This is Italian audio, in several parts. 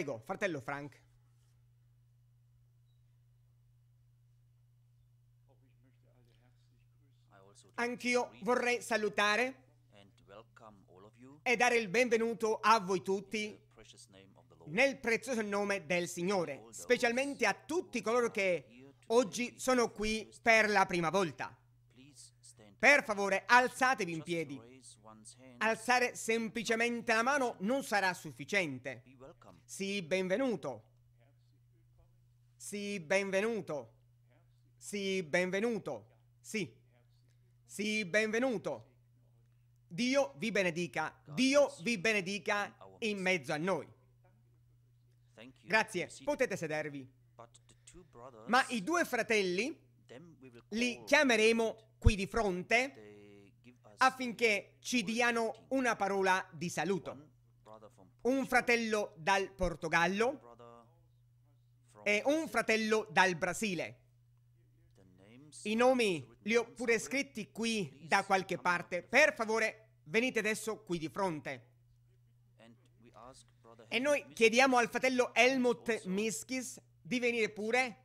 Prego, fratello Frank. Anch'io vorrei salutare e dare il benvenuto a voi tutti nel prezioso nome del Signore, specialmente a tutti coloro che oggi sono qui per la prima volta. Per favore, alzatevi in piedi Alzare semplicemente la mano non sarà sufficiente. Sì, benvenuto. Sì, benvenuto. Sì, benvenuto. Sì. Sì, benvenuto. Dio vi benedica. Dio vi benedica in mezzo a noi. Grazie, potete sedervi. Ma i due fratelli li chiameremo qui di fronte affinché ci diano una parola di saluto. Un fratello dal Portogallo e un fratello dal Brasile. I nomi li ho pure scritti qui da qualche parte. Per favore, venite adesso qui di fronte. E noi chiediamo al fratello Helmut Miskis di venire pure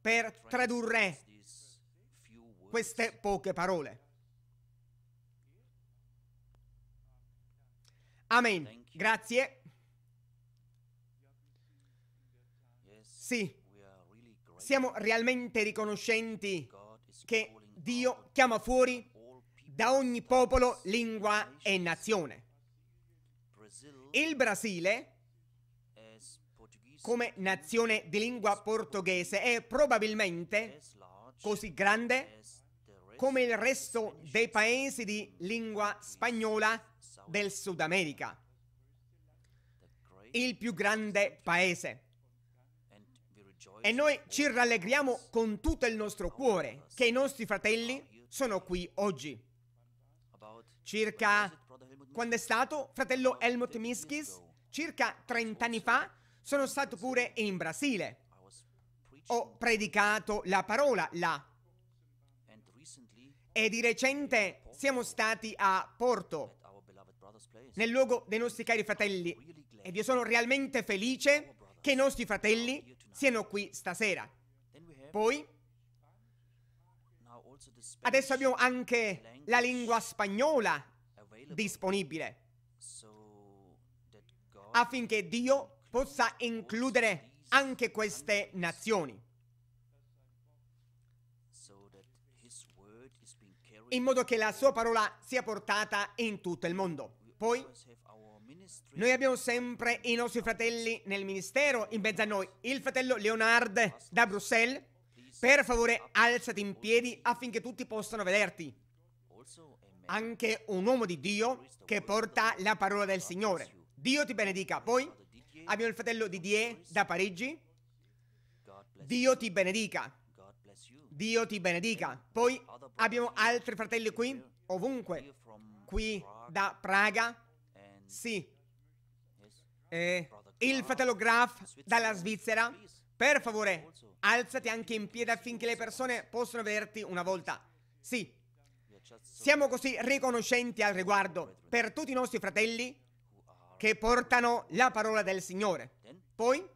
per tradurre queste poche parole. Amen. Grazie. Sì, siamo realmente riconoscenti che Dio chiama fuori da ogni popolo, lingua e nazione. Il Brasile, come nazione di lingua portoghese, è probabilmente così grande come il resto dei paesi di lingua spagnola del Sud America, il più grande paese. E noi ci rallegriamo con tutto il nostro cuore che i nostri fratelli sono qui oggi. Circa quando è stato fratello Helmut Miskis, circa 30 anni fa, sono stato pure in Brasile. Ho predicato la parola là. E di recente siamo stati a Porto, nel luogo dei nostri cari fratelli. Ed io sono realmente felice che i nostri fratelli siano qui stasera. Poi, adesso abbiamo anche la lingua spagnola disponibile affinché Dio possa includere anche queste nazioni. in modo che la sua parola sia portata in tutto il mondo. Poi, noi abbiamo sempre i nostri fratelli nel ministero in mezzo a noi. Il fratello Leonard da Bruxelles. Per favore, alzati in piedi affinché tutti possano vederti. Anche un uomo di Dio che porta la parola del Signore. Dio ti benedica. Poi abbiamo il fratello Didier da Parigi. Dio ti benedica. Dio ti benedica. Poi abbiamo altri fratelli qui, ovunque qui da Praga? Sì. E eh, il fratello Graf dalla Svizzera? Per favore, alzati anche in piedi affinché le persone possano vederti una volta. Sì. Siamo così riconoscenti al riguardo per tutti i nostri fratelli che portano la parola del Signore. Poi,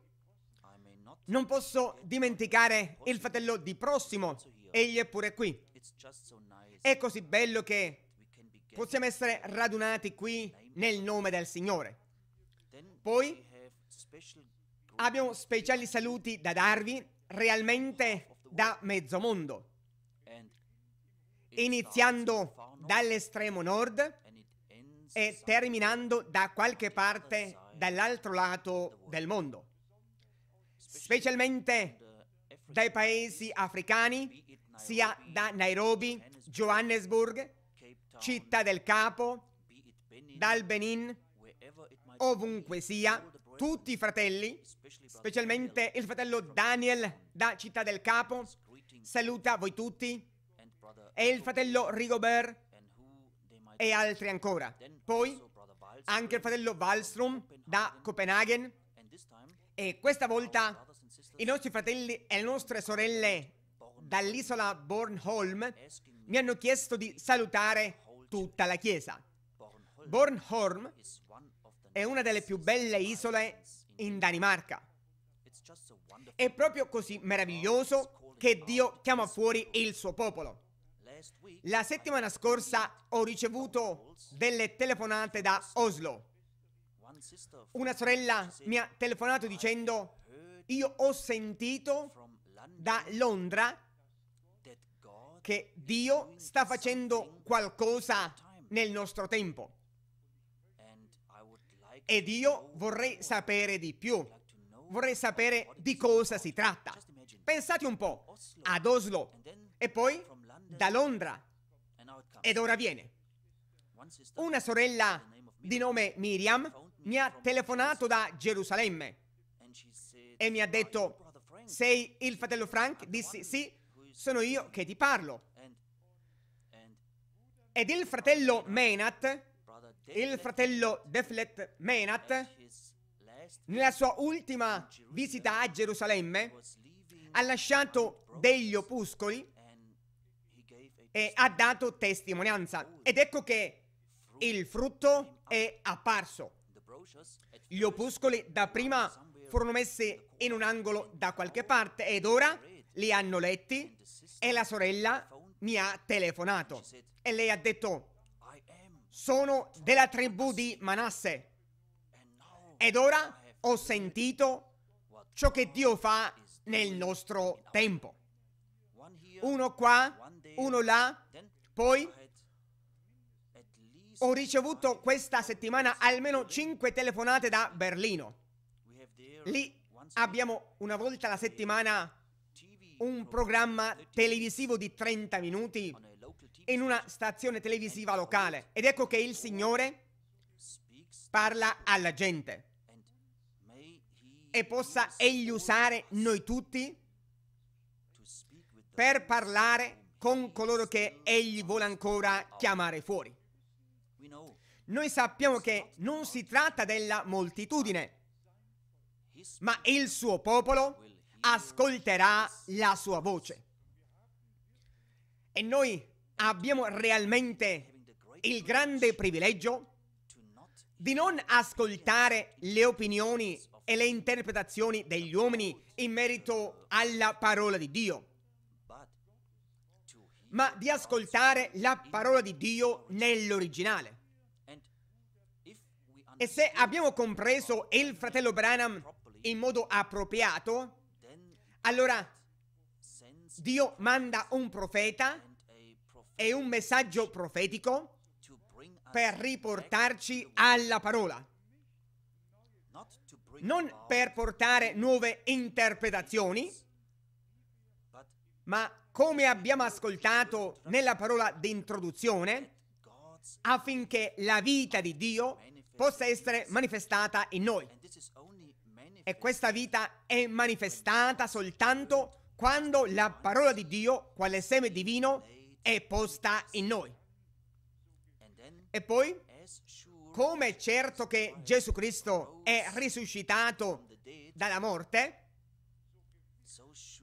non posso dimenticare il fratello di prossimo, egli è pure qui. È così bello che possiamo essere radunati qui nel nome del Signore. Poi abbiamo speciali saluti da darvi realmente da mezzo mondo, iniziando dall'estremo nord e terminando da qualche parte dall'altro lato del mondo, specialmente dai paesi africani, sia da Nairobi, Johannesburg, città del capo, dal Benin, ovunque sia, tutti i fratelli, specialmente il fratello Daniel da Città del Capo, saluta voi tutti, e il fratello Rigobert e altri ancora. Poi anche il fratello Wallstrom da Copenaghen e questa volta i nostri fratelli e le nostre sorelle dall'isola Bornholm mi hanno chiesto di salutare tutta la chiesa. Bornholm è una delle più belle isole in Danimarca. È proprio così meraviglioso che Dio chiama fuori il suo popolo. La settimana scorsa ho ricevuto delle telefonate da Oslo. Una sorella mi ha telefonato dicendo, io ho sentito da Londra che Dio sta facendo qualcosa nel nostro tempo. Ed io vorrei sapere di più. Vorrei sapere di cosa si tratta. Pensate un po' ad Oslo e poi da Londra. Ed ora viene. Una sorella di nome Miriam mi ha telefonato da Gerusalemme e mi ha detto sei il fratello Frank? Dissi sì, sono io che ti parlo. Ed il fratello Menat, il fratello Deflet Menat, nella sua ultima visita a Gerusalemme, ha lasciato degli opuscoli e ha dato testimonianza. Ed ecco che il frutto è apparso. Gli opuscoli da prima furono messi in un angolo da qualche parte ed ora li hanno letti e la sorella mi ha telefonato e lei ha detto sono della tribù di Manasse ed ora ho sentito ciò che Dio fa nel nostro tempo. Uno qua, uno là, poi ho ricevuto questa settimana almeno cinque telefonate da Berlino. Lì abbiamo una volta alla settimana un programma televisivo di 30 minuti in una stazione televisiva locale. Ed ecco che il Signore parla alla gente. E possa Egli usare noi tutti per parlare con coloro che Egli vuole ancora chiamare fuori. Noi sappiamo che non si tratta della moltitudine, ma il suo popolo ascolterà la sua voce. E noi abbiamo realmente il grande privilegio di non ascoltare le opinioni e le interpretazioni degli uomini in merito alla parola di Dio, ma di ascoltare la parola di Dio nell'originale. E se abbiamo compreso il fratello Branham in modo appropriato, allora Dio manda un profeta e un messaggio profetico per riportarci alla parola, non per portare nuove interpretazioni, ma come abbiamo ascoltato nella parola d'introduzione, affinché la vita di Dio possa essere manifestata in noi. E questa vita è manifestata soltanto quando la parola di Dio, quale seme divino, è posta in noi. E poi, come è certo che Gesù Cristo è risuscitato dalla morte,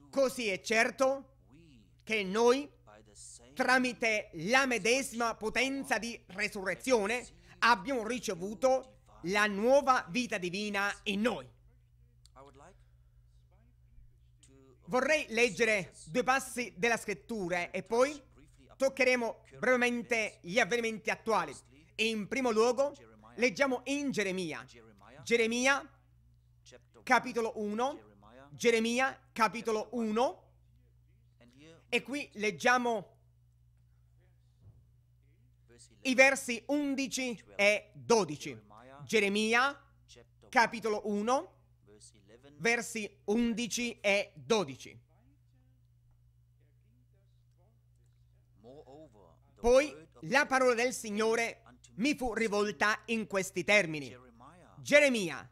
così è certo che noi, tramite la medesima potenza di resurrezione, abbiamo ricevuto la nuova vita divina in noi. Vorrei leggere due passi della scrittura e poi toccheremo brevemente gli avvenimenti attuali. E in primo luogo leggiamo in Geremia. Geremia capitolo 1. Geremia capitolo 1. E qui leggiamo i versi 11 e 12. Geremia capitolo 1 versi 11 e 12. Poi la parola del Signore mi fu rivolta in questi termini. Geremia,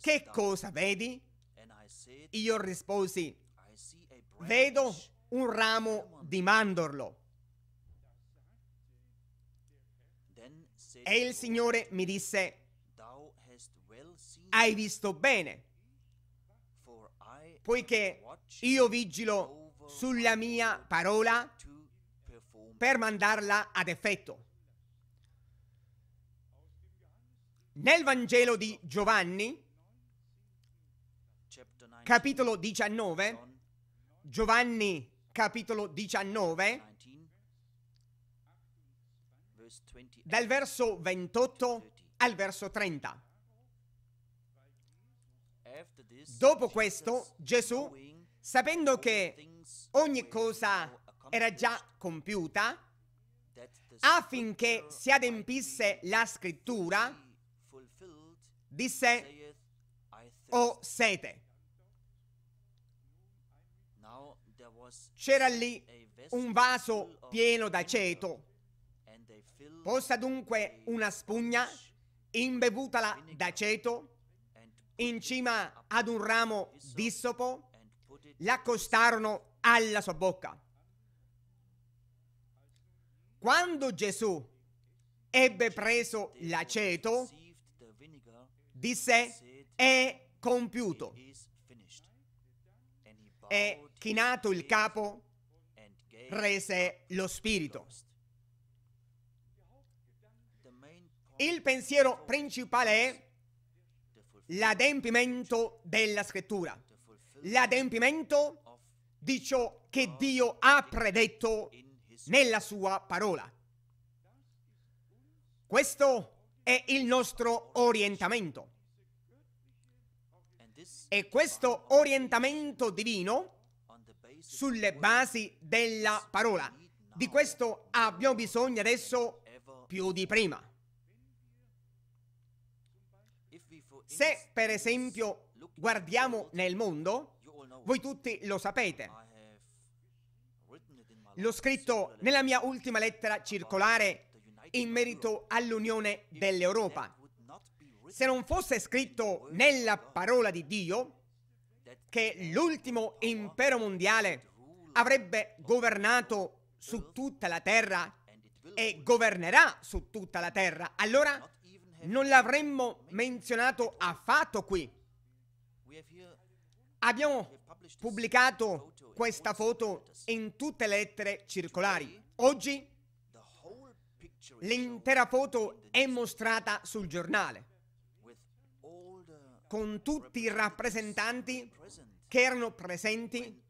che cosa vedi? Io risposi, vedo un ramo di mandorlo. E il Signore mi disse, hai visto bene, poiché io vigilo sulla mia parola per mandarla ad effetto. Nel Vangelo di Giovanni, capitolo 19, Giovanni capitolo 19, dal verso 28 al verso 30. Dopo questo, Gesù, sapendo che ogni cosa era già compiuta, affinché si adempisse la scrittura, disse, ho sete. C'era lì un vaso pieno d'aceto. Posta dunque una spugna, imbevutala d'aceto, in cima ad un ramo d'issopo, l'accostarono alla sua bocca. Quando Gesù ebbe preso l'aceto, disse, è compiuto. E chinato il capo, rese lo spirito. Il pensiero principale è l'adempimento della scrittura, l'adempimento di ciò che Dio ha predetto nella sua parola. Questo è il nostro orientamento. E questo orientamento divino, sulle basi della parola, di questo abbiamo bisogno adesso più di prima. Se per esempio guardiamo nel mondo, voi tutti lo sapete. L'ho scritto nella mia ultima lettera circolare in merito all'Unione dell'Europa. Se non fosse scritto nella parola di Dio che l'ultimo impero mondiale avrebbe governato su tutta la terra e governerà su tutta la terra, allora non l'avremmo menzionato affatto qui. Abbiamo pubblicato questa foto in tutte le lettere circolari. Oggi l'intera foto è mostrata sul giornale, con tutti i rappresentanti che erano presenti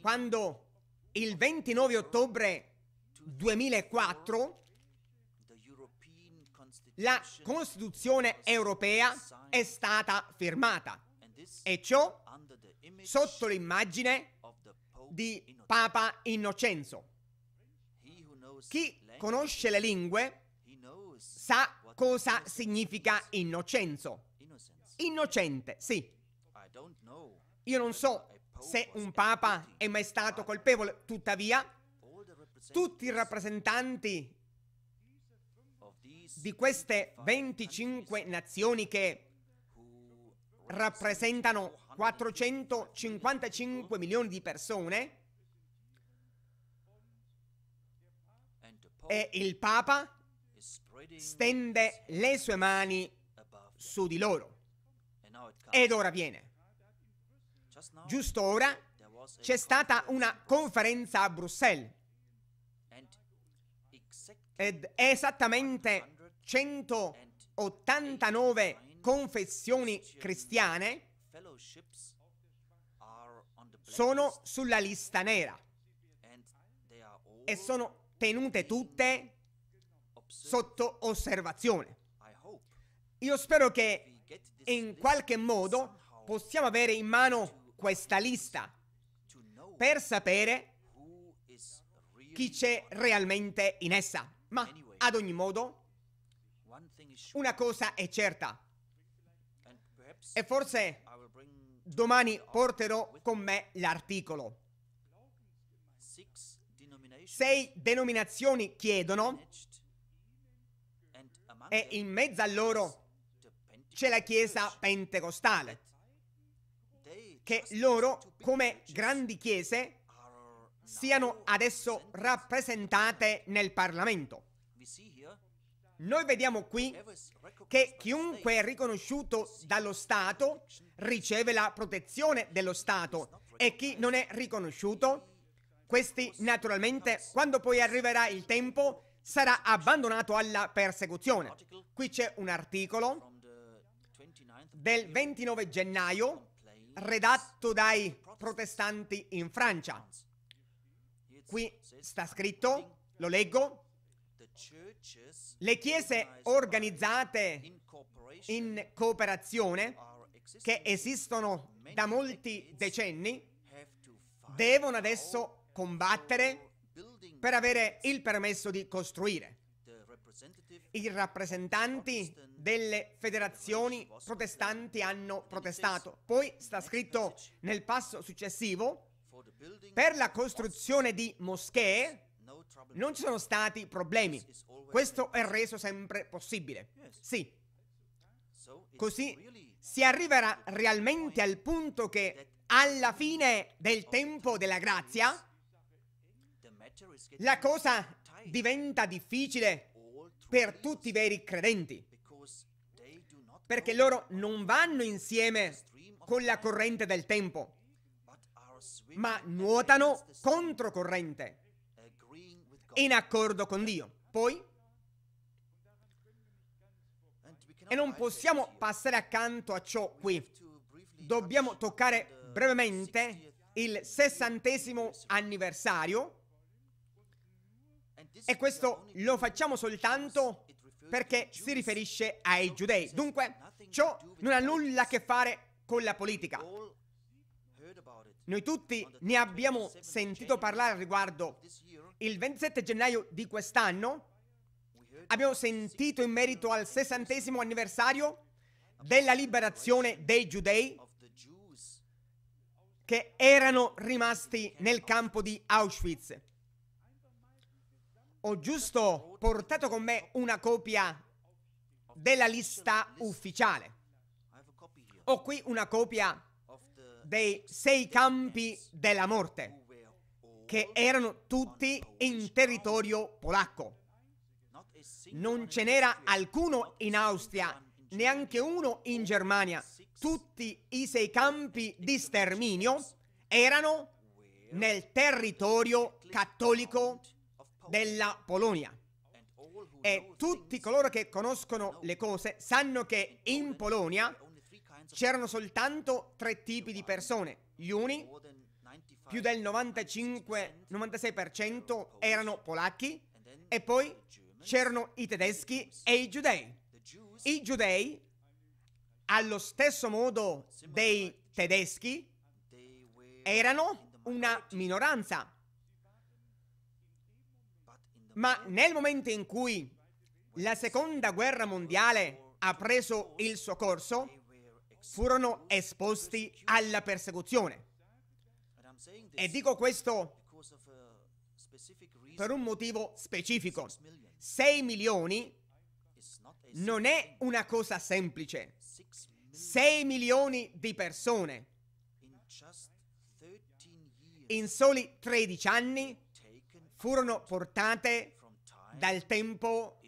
quando il 29 ottobre 2004 la Costituzione europea è stata firmata e ciò sotto l'immagine di Papa Innocenzo. Chi conosce le lingue sa cosa significa innocenzo. Innocente, sì. Io non so se un papa è mai stato colpevole, tuttavia tutti i rappresentanti di queste 25 nazioni che rappresentano 455 milioni di persone e il Papa stende le sue mani su di loro. Ed ora viene. Giusto ora c'è stata una conferenza a Bruxelles. Ed esattamente 189 confessioni cristiane sono sulla lista nera e sono tenute tutte sotto osservazione. Io spero che in qualche modo possiamo avere in mano questa lista per sapere chi c'è realmente in essa. Ma ad ogni modo una cosa è certa. E forse domani porterò con me l'articolo. Sei denominazioni chiedono e in mezzo a loro c'è la Chiesa pentecostale, che loro come grandi chiese siano adesso rappresentate nel Parlamento. Noi vediamo qui che chiunque è riconosciuto dallo Stato riceve la protezione dello Stato e chi non è riconosciuto, questi naturalmente, quando poi arriverà il tempo, sarà abbandonato alla persecuzione. Qui c'è un articolo del 29 gennaio redatto dai protestanti in Francia. Qui sta scritto, lo leggo, le chiese organizzate in cooperazione che esistono da molti decenni devono adesso combattere per avere il permesso di costruire. I rappresentanti delle federazioni protestanti hanno protestato. Poi sta scritto nel passo successivo, per la costruzione di moschee non ci sono stati problemi. Questo è reso sempre possibile. Sì. Così si arriverà realmente al punto che alla fine del tempo della grazia la cosa diventa difficile per tutti i veri credenti perché loro non vanno insieme con la corrente del tempo ma nuotano controcorrente in accordo con Dio. Poi, e non possiamo passare accanto a ciò qui. Dobbiamo toccare brevemente il sessantesimo anniversario e questo lo facciamo soltanto perché si riferisce ai giudei. Dunque, ciò non ha nulla a che fare con la politica. Noi tutti ne abbiamo sentito parlare al riguardo. Il 27 gennaio di quest'anno abbiamo sentito in merito al sessantesimo anniversario della liberazione dei giudei che erano rimasti nel campo di Auschwitz. Ho giusto portato con me una copia della lista ufficiale. Ho qui una copia dei sei campi della morte, che erano tutti in territorio polacco. Non ce n'era alcuno in Austria, neanche uno in Germania. Tutti i sei campi di sterminio erano nel territorio cattolico della Polonia. E tutti coloro che conoscono le cose sanno che in Polonia c'erano soltanto tre tipi di persone. Gli uni, più del 95-96% erano polacchi e poi c'erano i tedeschi e i giudei. I giudei, allo stesso modo dei tedeschi, erano una minoranza. Ma nel momento in cui la seconda guerra mondiale ha preso il suo corso, furono esposti alla persecuzione. E dico questo per un motivo specifico. 6 milioni non è una cosa semplice. 6 milioni di persone in soli 13 anni furono portate dal tempo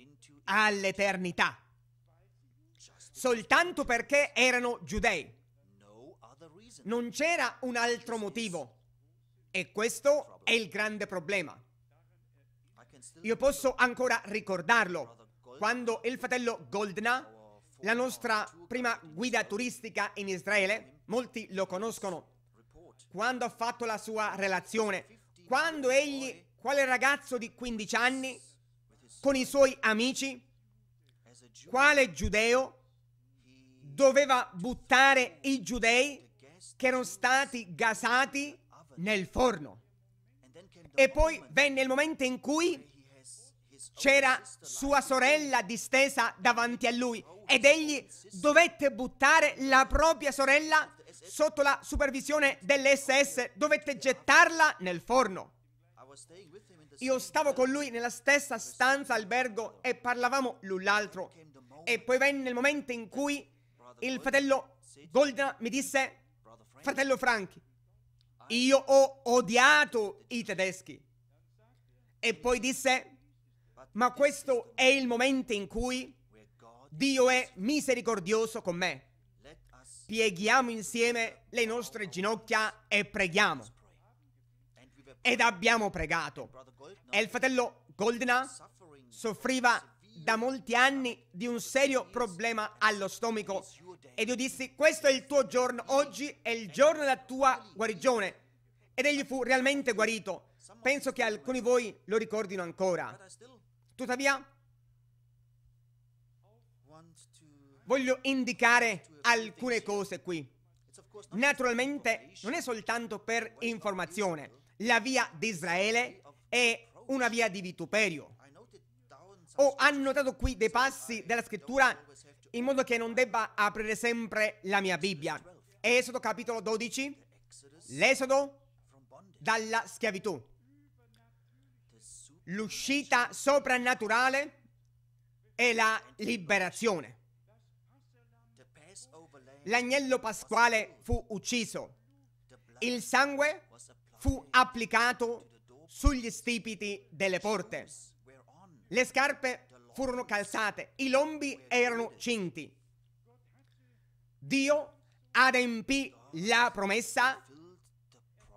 all'eternità soltanto perché erano giudei. Non c'era un altro motivo. E questo è il grande problema. Io posso ancora ricordarlo. Quando il fratello Goldna, la nostra prima guida turistica in Israele, molti lo conoscono, quando ha fatto la sua relazione, quando egli, quale ragazzo di 15 anni, con i suoi amici, quale giudeo, doveva buttare i giudei che erano stati gasati nel forno. E poi venne il momento in cui c'era sua sorella distesa davanti a lui ed egli dovette buttare la propria sorella sotto la supervisione dell'SS, dovette gettarla nel forno. Io stavo con lui nella stessa stanza albergo e parlavamo l'un l'altro e poi venne il momento in cui il fratello Golden mi disse, fratello Franchi io ho odiato i tedeschi. E poi disse, ma questo è il momento in cui Dio è misericordioso con me. Pieghiamo insieme le nostre ginocchia e preghiamo. Ed abbiamo pregato. E il fratello Goldena soffriva da molti anni di un serio problema allo stomaco ed io dissi questo è il tuo giorno, oggi è il giorno della tua guarigione ed egli fu realmente guarito. Penso che alcuni di voi lo ricordino ancora. Tuttavia, voglio indicare alcune cose qui. Naturalmente non è soltanto per informazione, la via di Israele è una via di vituperio ho annotato qui dei passi della scrittura in modo che non debba aprire sempre la mia Bibbia. Esodo capitolo 12, l'esodo dalla schiavitù, l'uscita soprannaturale e la liberazione. L'agnello pasquale fu ucciso, il sangue fu applicato sugli stipiti delle porte. Le scarpe furono calzate, i lombi erano cinti. Dio adempì la promessa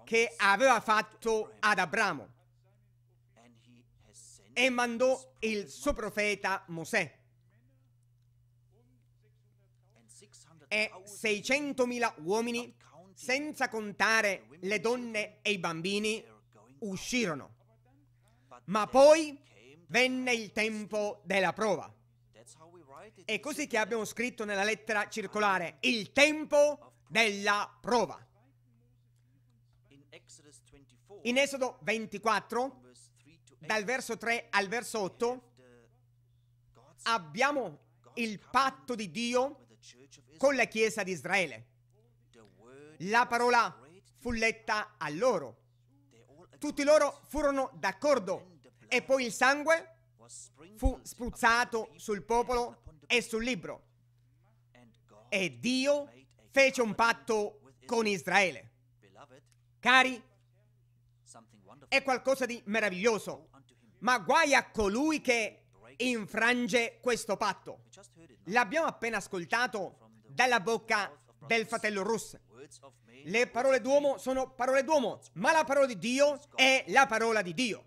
che aveva fatto ad Abramo e mandò il suo profeta Mosè. E 600.000 uomini, senza contare le donne e i bambini, uscirono. Ma poi Venne il tempo della prova. È così che abbiamo scritto nella lettera circolare il tempo della prova. In Esodo 24, dal verso 3 al verso 8, uh, abbiamo il patto di Dio con la Chiesa di Israele. La parola fu letta a loro. Tutti loro furono d'accordo e poi il sangue fu spruzzato sul popolo e sul libro. E Dio fece un patto con Israele. Cari, è qualcosa di meraviglioso, ma guai a colui che infrange questo patto. L'abbiamo appena ascoltato dalla bocca del fratello Russ. Le parole d'uomo sono parole d'uomo, ma la parola di Dio è la parola di Dio.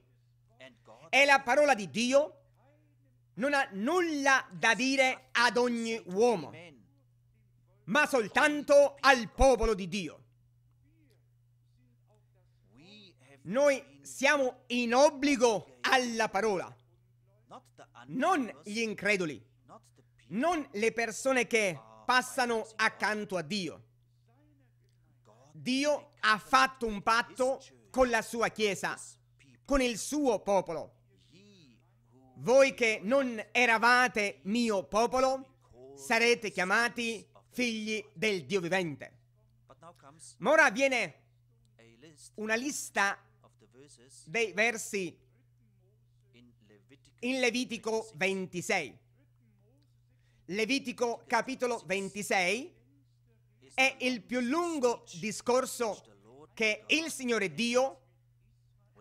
È la parola di Dio, non ha nulla da dire ad ogni uomo, ma soltanto al popolo di Dio. Noi siamo in obbligo alla parola, non gli increduli, non le persone che passano accanto a Dio. Dio ha fatto un patto con la sua Chiesa, con il suo popolo. Voi che non eravate mio popolo, sarete chiamati figli del Dio vivente. Ma ora viene una lista dei versi in Levitico 26. Levitico capitolo 26 è il più lungo discorso che il Signore Dio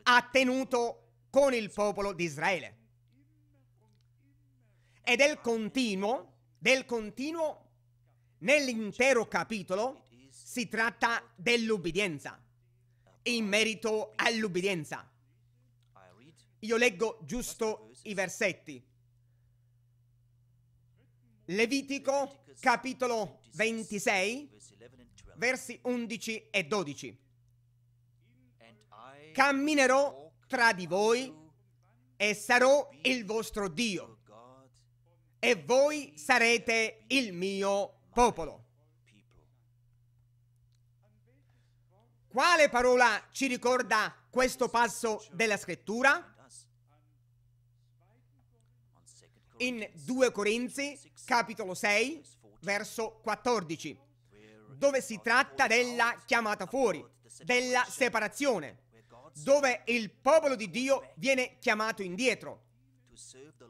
ha tenuto con il popolo di Israele. E del continuo, del continuo, nell'intero capitolo, si tratta dell'ubbidienza, in merito all'ubbidienza. Io leggo giusto i versetti. Levitico capitolo 26, versi 11 e 12. Camminerò tra di voi e sarò il vostro Dio e voi sarete il mio popolo. Quale parola ci ricorda questo passo della scrittura? In 2 Corinzi, capitolo 6, verso 14, dove si tratta della chiamata fuori, della separazione, dove il popolo di Dio viene chiamato indietro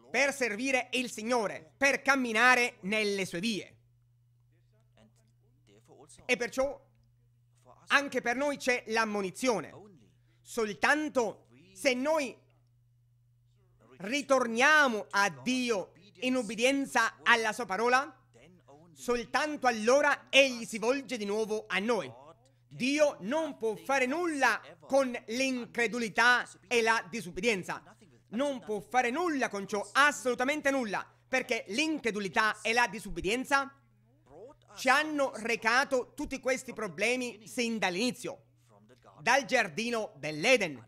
per servire il Signore, per camminare nelle sue vie. E perciò anche per noi c'è l'ammonizione. Soltanto se noi ritorniamo a Dio in obbedienza alla sua parola, soltanto allora Egli si volge di nuovo a noi. Dio non può fare nulla con l'incredulità e la disobbedienza non può fare nulla con ciò, assolutamente nulla, perché l'incredulità e la disobbedienza ci hanno recato tutti questi problemi sin dall'inizio, dal giardino dell'Eden.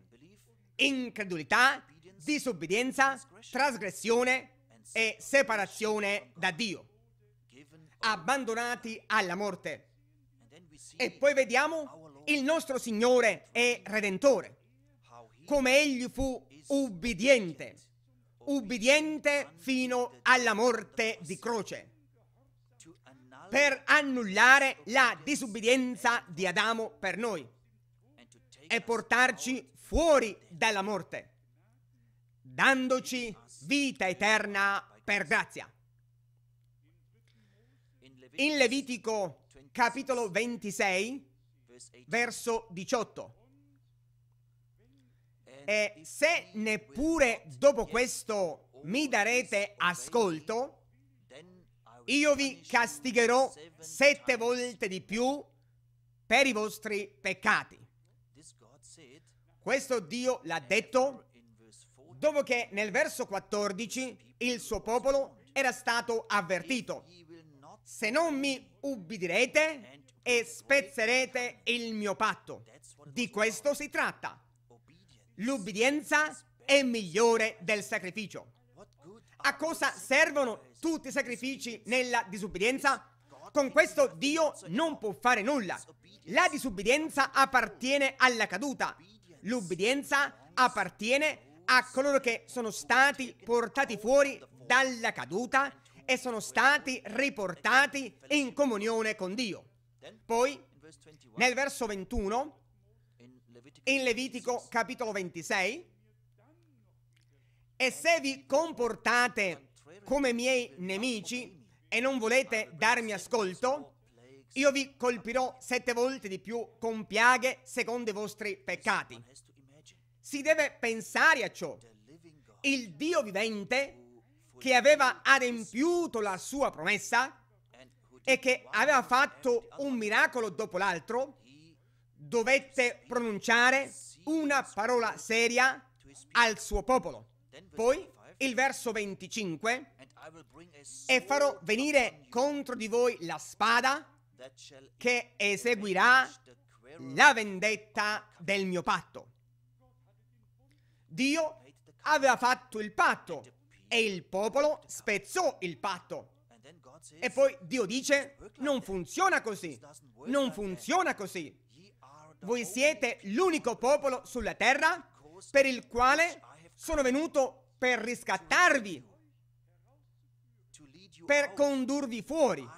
Incredulità, disobbedienza, trasgressione e separazione da Dio, abbandonati alla morte. E poi vediamo il nostro Signore e Redentore, come Egli fu ubbidiente, ubbidiente fino alla morte di croce, per annullare la disubbidienza di Adamo per noi e portarci fuori dalla morte, dandoci vita eterna per grazia. In Levitico capitolo 26, verso 18. E se neppure dopo questo mi darete ascolto, io vi castigherò sette volte di più per i vostri peccati. Questo Dio l'ha detto dopo che nel verso 14 il suo popolo era stato avvertito. Se non mi ubbidirete e spezzerete il mio patto. Di questo si tratta. L'ubbidienza è migliore del sacrificio. A cosa servono tutti i sacrifici nella disubbidienza? Con questo Dio non può fare nulla. La disubbidienza appartiene alla caduta. L'ubbidienza appartiene a coloro che sono stati portati fuori dalla caduta e sono stati riportati in comunione con Dio. Poi, nel verso 21, in Levitico capitolo 26. E se vi comportate come miei nemici e non volete darmi ascolto, io vi colpirò sette volte di più con piaghe secondo i vostri peccati. Si deve pensare a ciò. Il Dio vivente che aveva adempiuto la sua promessa e che aveva fatto un miracolo dopo l'altro, dovette pronunciare una parola seria al suo popolo. Poi il verso 25, e farò venire contro di voi la spada che eseguirà la vendetta del mio patto. Dio aveva fatto il patto e il popolo spezzò il patto. E poi Dio dice, non funziona così, non funziona così. Voi siete l'unico popolo sulla terra per il quale sono venuto per riscattarvi, per condurvi fuori.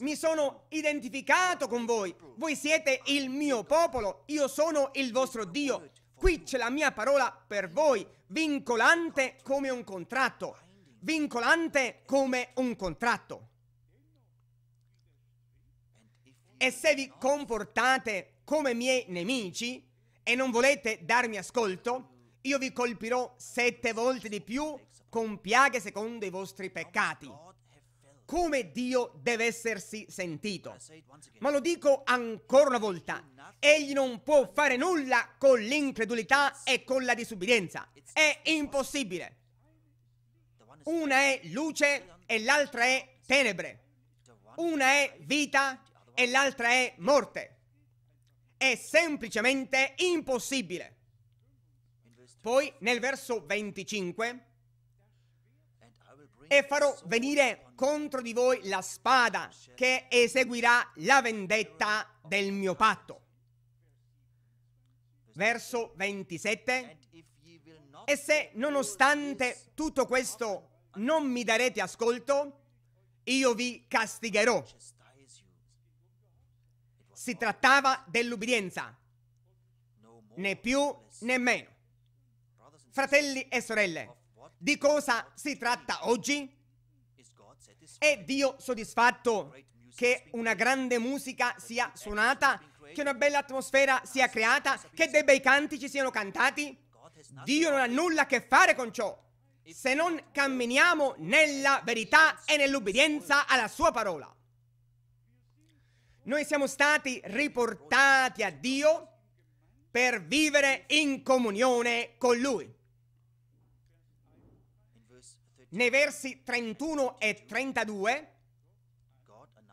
Mi sono identificato con voi. Voi siete il mio popolo. Io sono il vostro Dio. Qui c'è la mia parola per voi, vincolante come un contratto. Vincolante come un contratto. E se vi comportate come miei nemici e non volete darmi ascolto, io vi colpirò sette volte di più con piaghe secondo i vostri peccati. Come Dio deve essersi sentito. Ma lo dico ancora una volta, egli non può fare nulla con l'incredulità e con la disubbidienza. È impossibile. Una è luce e l'altra è tenebre. Una è vita e l'altra è morte. È semplicemente impossibile. Poi nel verso 25 e farò venire contro di voi la spada che eseguirà la vendetta del mio patto. Verso 27. E se nonostante tutto questo non mi darete ascolto, io vi castigherò si trattava dell'ubbidienza, né più né meno. Fratelli e sorelle, di cosa si tratta oggi? È Dio soddisfatto che una grande musica sia suonata, che una bella atmosfera sia creata, che dei bei cantici siano cantati? Dio non ha nulla a che fare con ciò, se non camminiamo nella verità e nell'ubbidienza alla sua parola. Noi siamo stati riportati a Dio per vivere in comunione con Lui. Nei versi 31 e 32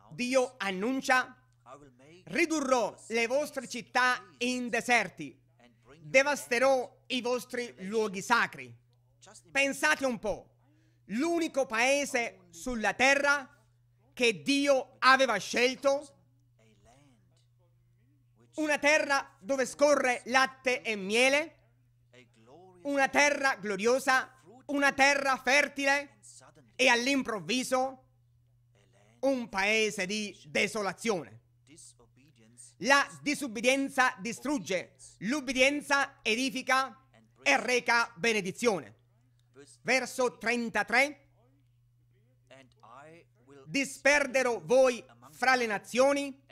Dio annuncia, ridurrò le vostre città in deserti, devasterò i vostri luoghi sacri. Pensate un po', l'unico paese sulla terra che Dio aveva scelto una terra dove scorre latte e miele? Una terra gloriosa? Una terra fertile? E all'improvviso un paese di desolazione. La disubbidienza distrugge, l'ubbidienza edifica e reca benedizione. Verso 33. Disperderò voi fra le nazioni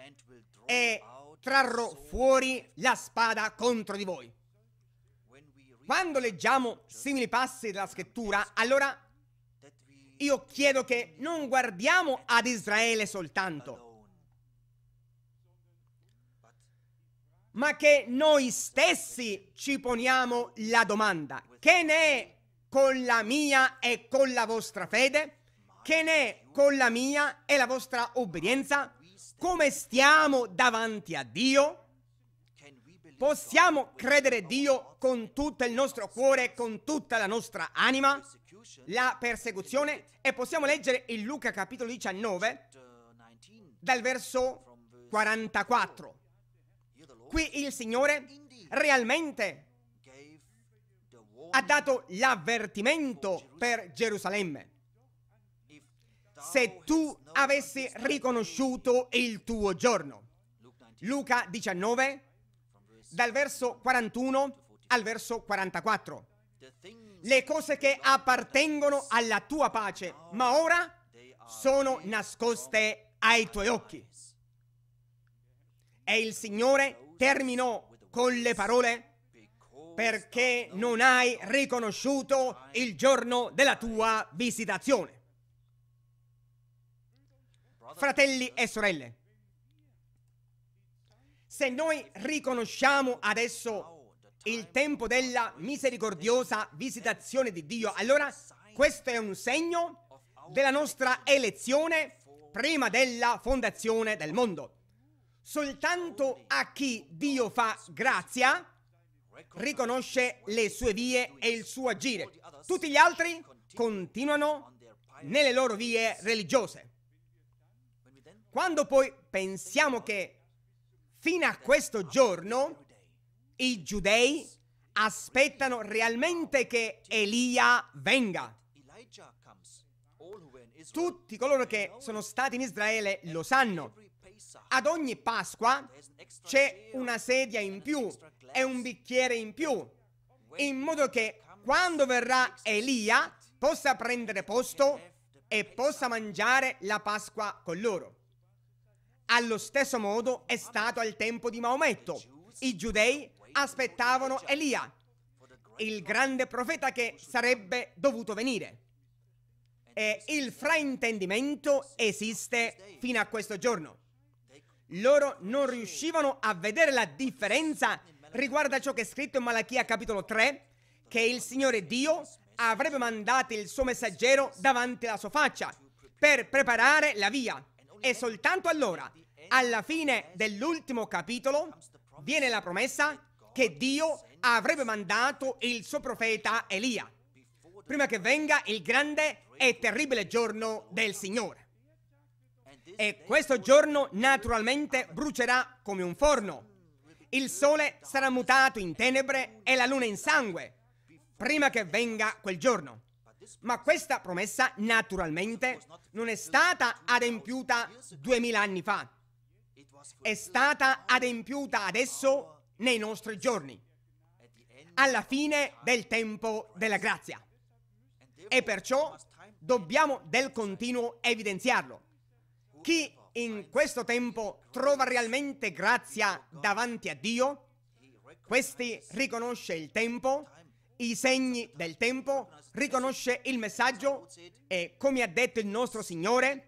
e trarrò fuori la spada contro di voi. Quando leggiamo simili passi della scrittura, allora io chiedo che non guardiamo ad Israele soltanto, ma che noi stessi ci poniamo la domanda, che ne è con la mia e con la vostra fede? Che ne è con la mia e la vostra obbedienza? Come stiamo davanti a Dio? Possiamo credere Dio con tutto il nostro cuore, con tutta la nostra anima? La persecuzione? E possiamo leggere in Luca capitolo 19, dal verso 44. Qui il Signore realmente ha dato l'avvertimento per Gerusalemme se tu avessi riconosciuto il tuo giorno. Luca 19, dal verso 41 al verso 44. Le cose che appartengono alla tua pace, ma ora sono nascoste ai tuoi occhi. E il Signore terminò con le parole perché non hai riconosciuto il giorno della tua visitazione fratelli e sorelle, se noi riconosciamo adesso il tempo della misericordiosa visitazione di Dio, allora questo è un segno della nostra elezione prima della fondazione del mondo. Soltanto a chi Dio fa grazia riconosce le sue vie e il suo agire. Tutti gli altri continuano nelle loro vie religiose. Quando poi pensiamo che fino a questo giorno i giudei aspettano realmente che Elia venga. Tutti coloro che sono stati in Israele lo sanno. Ad ogni Pasqua c'è una sedia in più e un bicchiere in più, in modo che quando verrà Elia possa prendere posto e possa mangiare la Pasqua con loro. Allo stesso modo è stato al tempo di Maometto. I giudei aspettavano Elia, il grande profeta che sarebbe dovuto venire. E il fraintendimento esiste fino a questo giorno. Loro non riuscivano a vedere la differenza riguardo a ciò che è scritto in Malachia capitolo 3, che il Signore Dio avrebbe mandato il suo messaggero davanti alla sua faccia per preparare la via e soltanto allora, alla fine dell'ultimo capitolo, viene la promessa che Dio avrebbe mandato il suo profeta Elia, prima che venga il grande e terribile giorno del Signore. E questo giorno naturalmente brucerà come un forno. Il sole sarà mutato in tenebre e la luna in sangue, prima che venga quel giorno. Ma questa promessa, naturalmente, non è stata adempiuta duemila anni fa. È stata adempiuta adesso nei nostri giorni, alla fine del tempo della grazia. E perciò dobbiamo del continuo evidenziarlo. Chi in questo tempo trova realmente grazia davanti a Dio, questi riconosce il tempo i segni del tempo, riconosce il messaggio e, come ha detto il nostro Signore,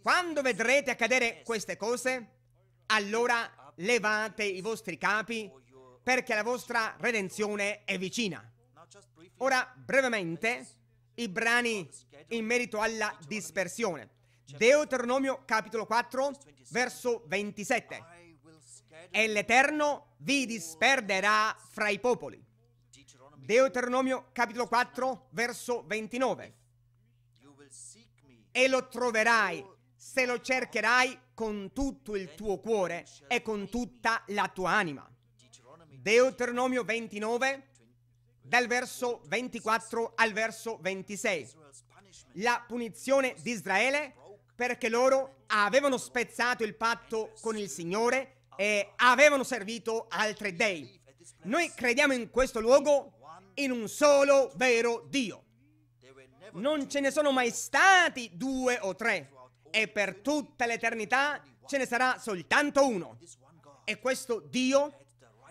quando vedrete accadere queste cose, allora levate i vostri capi perché la vostra redenzione è vicina. Ora, brevemente, i brani in merito alla dispersione. Deuteronomio capitolo 4, verso 27. E l'Eterno vi disperderà fra i popoli Deuteronomio capitolo 4 verso 29. E lo troverai se lo cercherai con tutto il tuo cuore e con tutta la tua anima. Deuteronomio 29 dal verso 24 al verso 26. La punizione di Israele perché loro avevano spezzato il patto con il Signore e avevano servito altri dei. Noi crediamo in questo luogo in un solo vero Dio. Non ce ne sono mai stati due o tre e per tutta l'eternità ce ne sarà soltanto uno. E questo Dio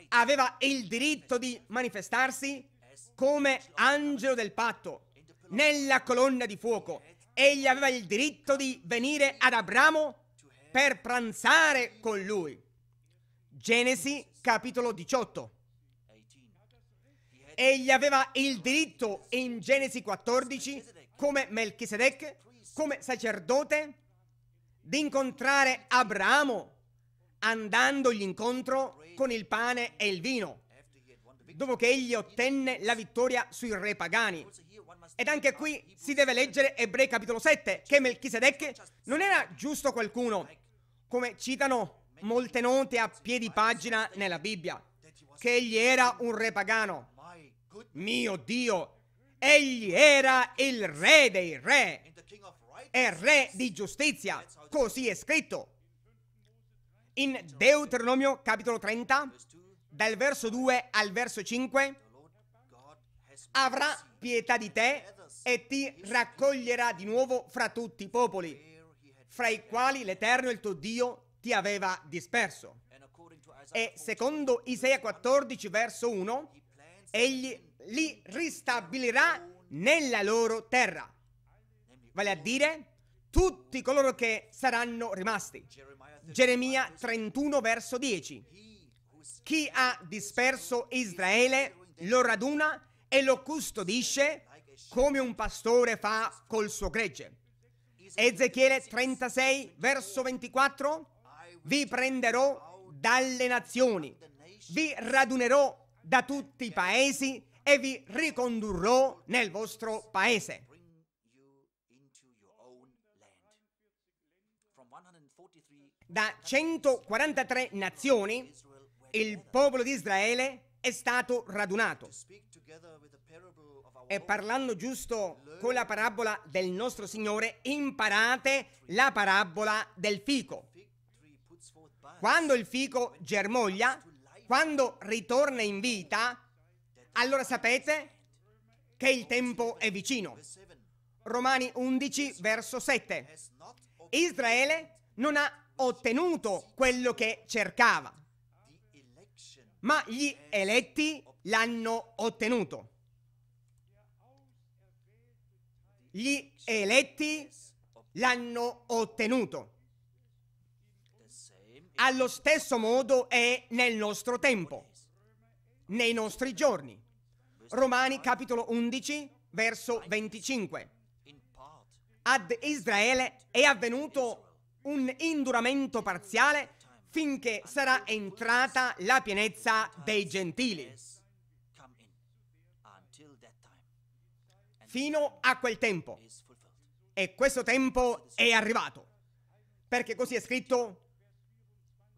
aveva il diritto di manifestarsi come angelo del patto nella colonna di fuoco. Egli aveva il diritto di venire ad Abramo per pranzare con lui. Genesi capitolo 18. Egli aveva il diritto in Genesi 14, come Melchisedec, come sacerdote, di incontrare Abramo andandogli incontro con il pane e il vino, dopo che egli ottenne la vittoria sui re pagani. Ed anche qui si deve leggere Ebrei capitolo 7, che Melchisedec non era giusto qualcuno, come citano molte note a piedi pagina nella Bibbia, che egli era un re pagano. Mio Dio, egli era il re dei re, e re di giustizia, così è scritto. In Deuteronomio capitolo 30, dal verso 2 al verso 5, avrà pietà di te e ti raccoglierà di nuovo fra tutti i popoli, fra i quali l'Eterno il tuo Dio ti aveva disperso. E secondo Isaia 14 verso 1, egli li ristabilirà nella loro terra. Vale a dire tutti coloro che saranno rimasti. Geremia 31 verso 10. Chi ha disperso Israele lo raduna e lo custodisce come un pastore fa col suo gregge. Ezechiele 36 verso 24. Vi prenderò dalle nazioni, vi radunerò da tutti i paesi e vi ricondurrò nel vostro paese. Da 143 nazioni il popolo di Israele è stato radunato. E parlando giusto con la parabola del nostro Signore, imparate la parabola del fico. Quando il fico germoglia, quando ritorna in vita, allora sapete che il tempo è vicino. Romani 11, verso 7. Israele non ha ottenuto quello che cercava, ma gli eletti l'hanno ottenuto. Gli eletti l'hanno ottenuto. Allo stesso modo è nel nostro tempo, nei nostri giorni. Romani capitolo 11, verso 25. Ad Israele è avvenuto un induramento parziale finché sarà entrata la pienezza dei gentili. Fino a quel tempo. E questo tempo è arrivato. Perché così è scritto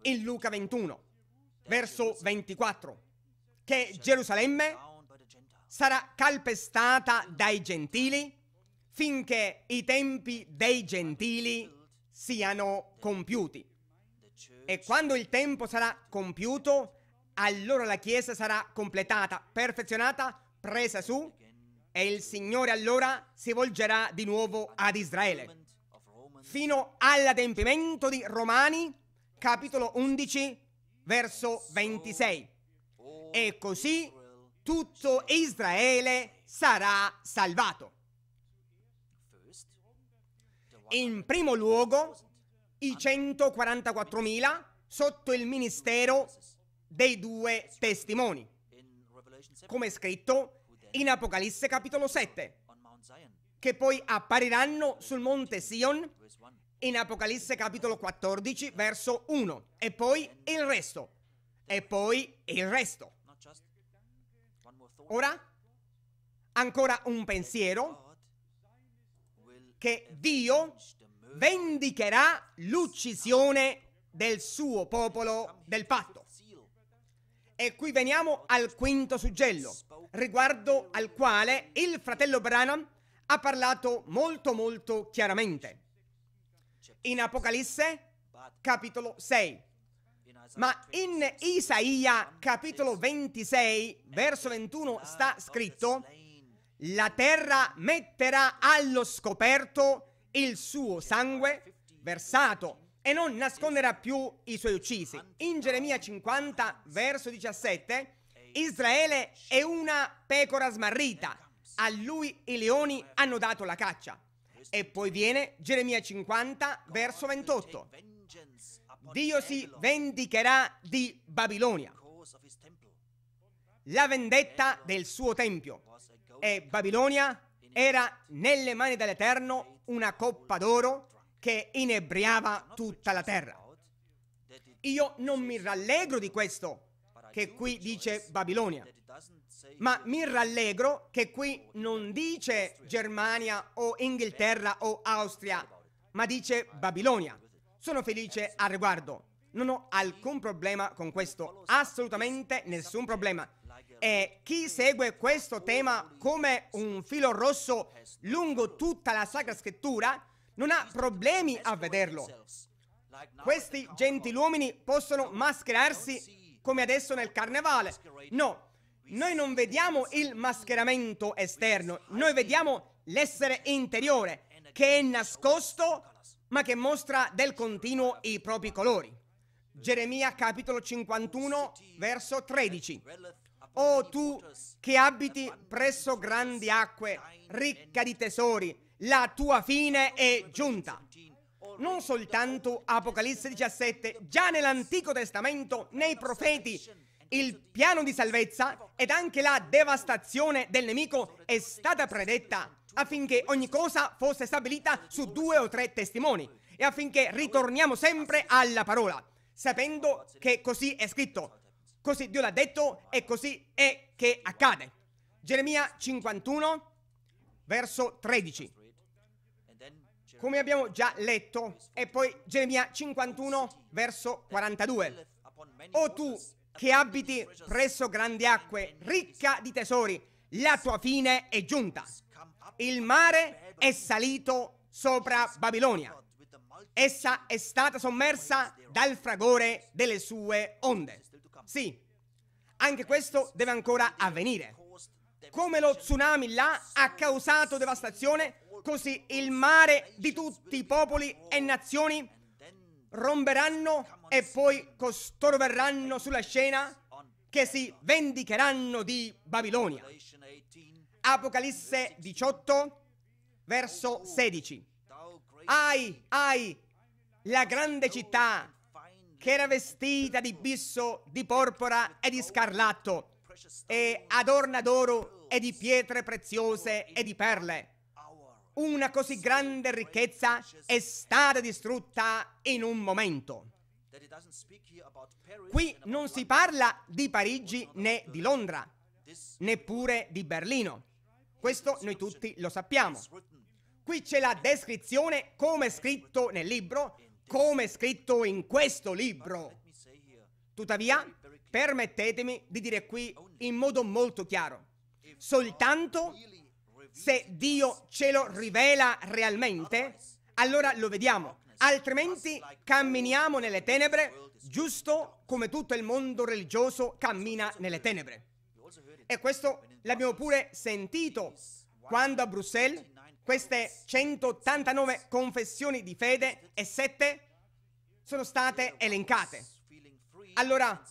in Luca 21, verso 24, che Gerusalemme sarà calpestata dai gentili finché i tempi dei gentili siano compiuti. E quando il tempo sarà compiuto, allora la Chiesa sarà completata, perfezionata, presa su, e il Signore allora si volgerà di nuovo ad Israele. Fino all'adempimento di Romani capitolo 11, verso 26. E così tutto Israele sarà salvato. In primo luogo, i 144.000 sotto il ministero dei due testimoni, come scritto in Apocalisse capitolo 7, che poi appariranno sul monte Sion in Apocalisse capitolo 14 verso 1 e poi il resto e poi il resto. Ora ancora un pensiero che Dio vendicherà l'uccisione del suo popolo del patto. E qui veniamo al quinto suggello, riguardo al quale il fratello Branham ha parlato molto molto chiaramente in Apocalisse capitolo 6. Ma in Isaia capitolo 26, verso 21 sta scritto, la terra metterà allo scoperto il suo sangue versato e non nasconderà più i suoi uccisi. In Geremia 50, verso 17, Israele è una pecora smarrita, a lui i leoni hanno dato la caccia. E poi viene Geremia 50, verso 28. Dio si vendicherà di Babilonia. La vendetta del suo tempio. E Babilonia era nelle mani dell'Eterno una coppa d'oro che inebriava tutta la terra. Io non mi rallegro di questo che qui dice Babilonia, ma mi rallegro che qui non dice Germania o Inghilterra o Austria, ma dice Babilonia. Sono felice al riguardo. Non ho alcun problema con questo, assolutamente nessun problema. E chi segue questo tema come un filo rosso lungo tutta la Sacra Scrittura non ha problemi a vederlo. Questi gentiluomini possono mascherarsi come adesso nel carnevale. No, noi non vediamo il mascheramento esterno, noi vediamo l'essere interiore che è nascosto ma che mostra del continuo i propri colori. Geremia capitolo 51 verso 13. O tu che abiti presso grandi acque, ricca di tesori, la tua fine è giunta. Non soltanto Apocalisse 17, già nell'Antico Testamento, nei profeti il piano di salvezza ed anche la devastazione del nemico è stata predetta affinché ogni cosa fosse stabilita su due o tre testimoni e affinché ritorniamo sempre alla parola, sapendo che così è scritto, così Dio l'ha detto e così è che accade. Geremia 51, verso 13. Come abbiamo già letto, e poi Geremia 51, verso 42. O tu che abiti presso grandi acque, ricca di tesori, la tua fine è giunta. Il mare è salito sopra Babilonia. Essa è stata sommersa dal fragore delle sue onde. Sì, anche questo deve ancora avvenire. Come lo tsunami là ha causato devastazione, così il mare di tutti i popoli e nazioni romperanno e poi costoro verranno sulla scena che si vendicheranno di Babilonia. Apocalisse 18, verso 16. Ai, ai, la grande città che era vestita di bisso, di porpora e di scarlatto e adorna d'oro e di pietre preziose e di perle una così grande ricchezza è stata distrutta in un momento. Qui non si parla di Parigi né di Londra, neppure di Berlino. Questo noi tutti lo sappiamo. Qui c'è la descrizione come scritto nel libro, come scritto in questo libro. Tuttavia, permettetemi di dire qui in modo molto chiaro, soltanto se Dio ce lo rivela realmente, allora lo vediamo. Altrimenti camminiamo nelle tenebre, giusto come tutto il mondo religioso cammina nelle tenebre. E questo l'abbiamo pure sentito quando a Bruxelles queste 189 confessioni di fede e sette sono state elencate. Allora,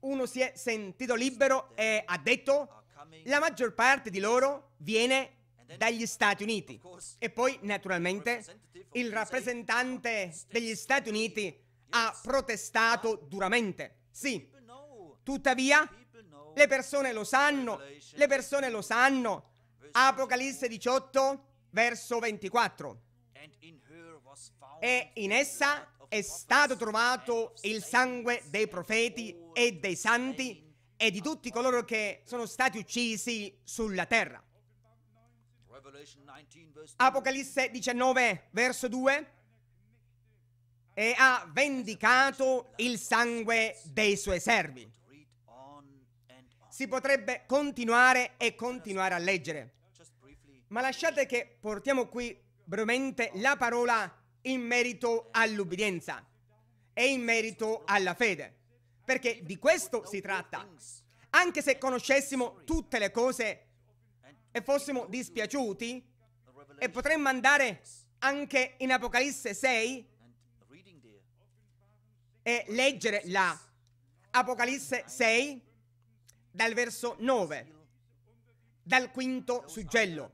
uno si è sentito libero e ha detto la maggior parte di loro viene dagli Stati Uniti. E poi, naturalmente, il rappresentante degli Stati Uniti ha protestato duramente. Sì. Tuttavia, le persone lo sanno, le persone lo sanno. Apocalisse 18, verso 24. E in essa è stato trovato il sangue dei profeti e dei santi e di tutti coloro che sono stati uccisi sulla terra. Apocalisse 19, verso 2, e ha vendicato il sangue dei suoi servi. Si potrebbe continuare e continuare a leggere, ma lasciate che portiamo qui brevemente la parola in merito all'ubbidienza e in merito alla fede. Perché di questo si tratta. Anche se conoscessimo tutte le cose e fossimo dispiaciuti, e potremmo andare anche in Apocalisse 6 e leggere la Apocalisse 6 dal verso 9, dal quinto suggello.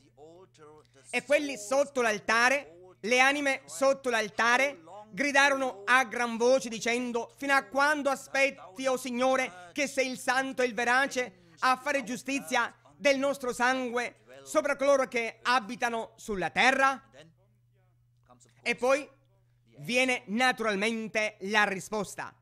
E quelli sotto l'altare, le anime sotto l'altare, gridarono a gran voce dicendo fino a quando aspetti, o oh Signore, che sei il santo e il verace a fare giustizia del nostro sangue sopra coloro che abitano sulla terra? E poi viene naturalmente la risposta.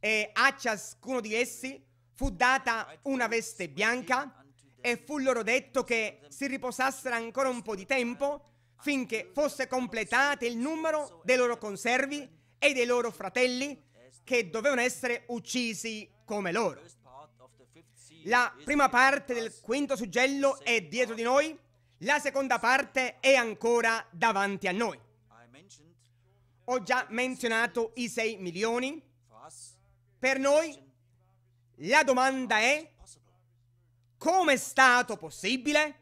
E a ciascuno di essi fu data una veste bianca e fu loro detto che si riposassero ancora un po' di tempo finché fosse completato il numero dei loro conservi e dei loro fratelli che dovevano essere uccisi come loro. La prima parte del quinto suggello è dietro di noi, la seconda parte è ancora davanti a noi. Ho già menzionato i 6 milioni. Per noi la domanda è come è stato possibile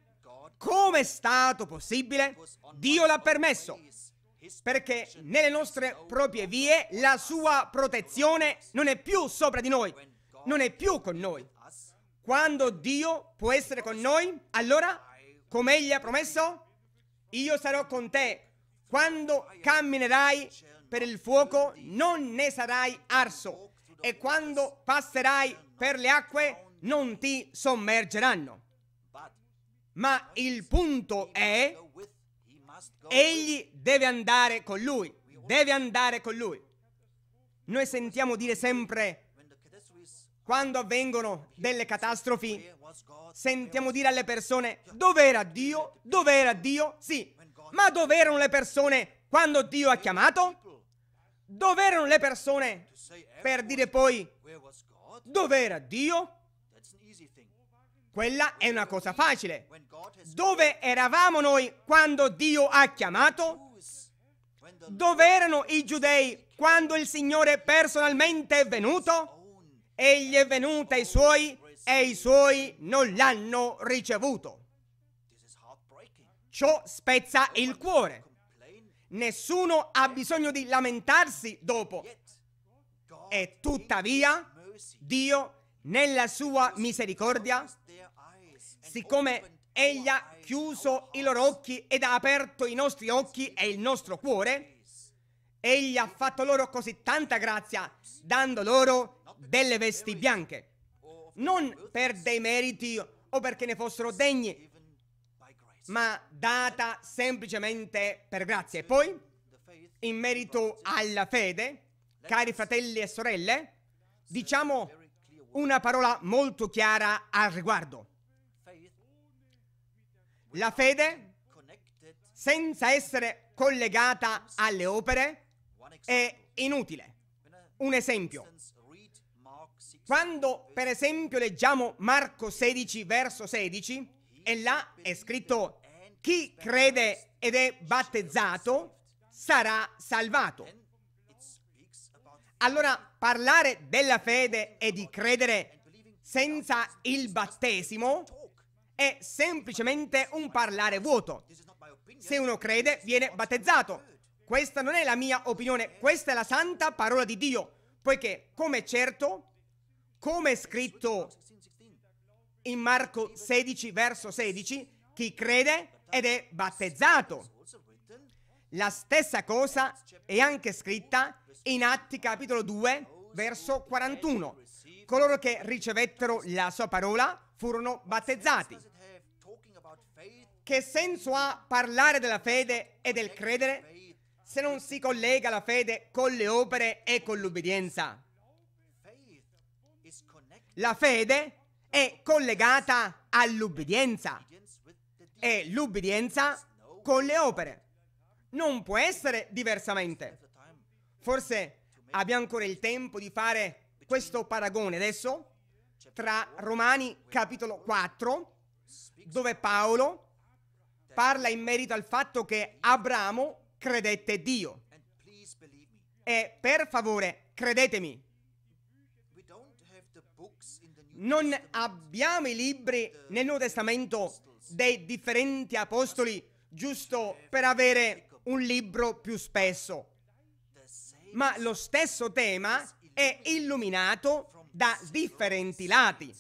come è stato possibile? Dio l'ha permesso, perché nelle nostre proprie vie la sua protezione non è più sopra di noi, non è più con noi. Quando Dio può essere con noi, allora, come Egli ha promesso, io sarò con te. Quando camminerai per il fuoco, non ne sarai arso. E quando passerai per le acque, non ti sommergeranno. Ma il punto è, egli deve andare con lui, deve andare con lui. Noi sentiamo dire sempre, quando avvengono delle catastrofi, sentiamo dire alle persone, dov'era Dio? Dov'era Dio? Sì, ma dov'erano le persone quando Dio ha chiamato? Dov'erano le persone per dire poi, dov'era Dio? Quella è una cosa facile. Dove eravamo noi quando Dio ha chiamato? Dove erano i giudei quando il Signore personalmente è venuto? Egli è venuto ai suoi e i suoi non l'hanno ricevuto. Ciò spezza il cuore. Nessuno ha bisogno di lamentarsi dopo. E tuttavia, Dio, nella sua misericordia, siccome egli ha chiuso i loro occhi ed ha aperto i nostri occhi e il nostro cuore, egli ha fatto loro così tanta grazia dando loro delle vesti bianche, non per dei meriti o perché ne fossero degni, ma data semplicemente per grazia. E poi, in merito alla fede, cari fratelli e sorelle, diciamo una parola molto chiara al riguardo. La fede, senza essere collegata alle opere, è inutile. Un esempio. Quando per esempio leggiamo Marco 16 verso 16, e là è scritto chi crede ed è battezzato sarà salvato. Allora parlare della fede e di credere senza il battesimo è semplicemente un parlare vuoto. Se uno crede, viene battezzato. Questa non è la mia opinione, questa è la santa parola di Dio, poiché come certo, come è scritto in Marco 16, verso 16, chi crede ed è battezzato. La stessa cosa è anche scritta in Atti capitolo 2, verso 41. Coloro che ricevettero la sua parola furono battezzati. Che senso ha parlare della fede e del credere se non si collega la fede con le opere e con l'obbedienza? La fede è collegata all'obbedienza e l'obbedienza con le opere. Non può essere diversamente. Forse abbiamo ancora il tempo di fare questo paragone adesso tra Romani capitolo 4, dove Paolo parla in merito al fatto che Abramo credette Dio. E per favore, credetemi, non abbiamo i libri nel Nuovo Testamento dei differenti apostoli giusto per avere un libro più spesso, ma lo stesso tema è illuminato da differenti lati.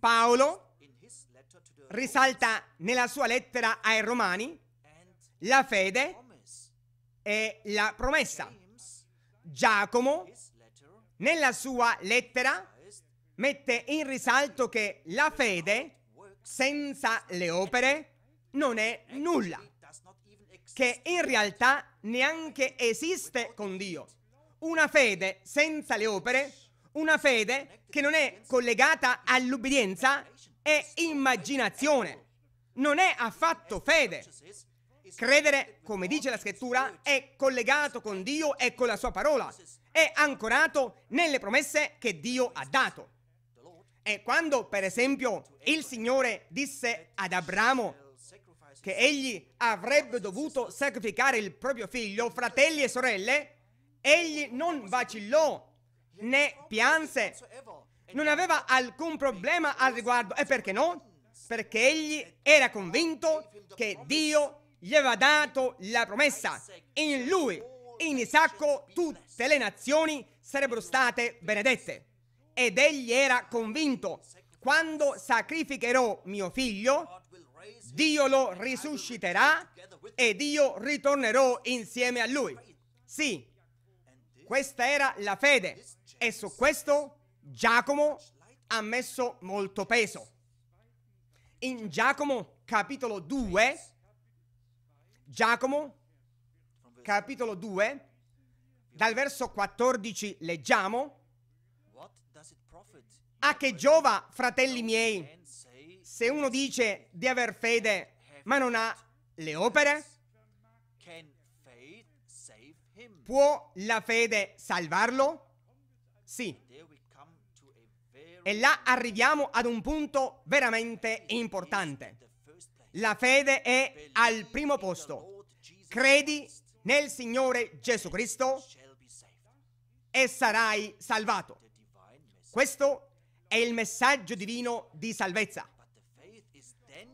Paolo risalta nella sua lettera ai Romani la fede e la promessa. Giacomo nella sua lettera mette in risalto che la fede senza le opere non è nulla, che in realtà neanche esiste con Dio una fede senza le opere, una fede che non è collegata all'ubbidienza, è immaginazione, non è affatto fede. Credere, come dice la scrittura, è collegato con Dio e con la sua parola, è ancorato nelle promesse che Dio ha dato. E quando, per esempio, il Signore disse ad Abramo che egli avrebbe dovuto sacrificare il proprio figlio, fratelli e sorelle, Egli non vacillò né pianse, non aveva alcun problema al riguardo. E perché no? Perché egli era convinto che Dio gli aveva dato la promessa. In lui, in Isacco, tutte le nazioni sarebbero state benedette. Ed egli era convinto, quando sacrificherò mio figlio, Dio lo risusciterà ed io ritornerò insieme a lui. Sì, questa era la fede e su questo Giacomo ha messo molto peso. In Giacomo capitolo 2, Giacomo capitolo 2, dal verso 14 leggiamo, a che giova, fratelli miei, se uno dice di aver fede ma non ha le opere? Può la fede salvarlo? Sì. E là arriviamo ad un punto veramente importante. La fede è al primo posto. Credi nel Signore Gesù Cristo e sarai salvato. Questo è il messaggio divino di salvezza.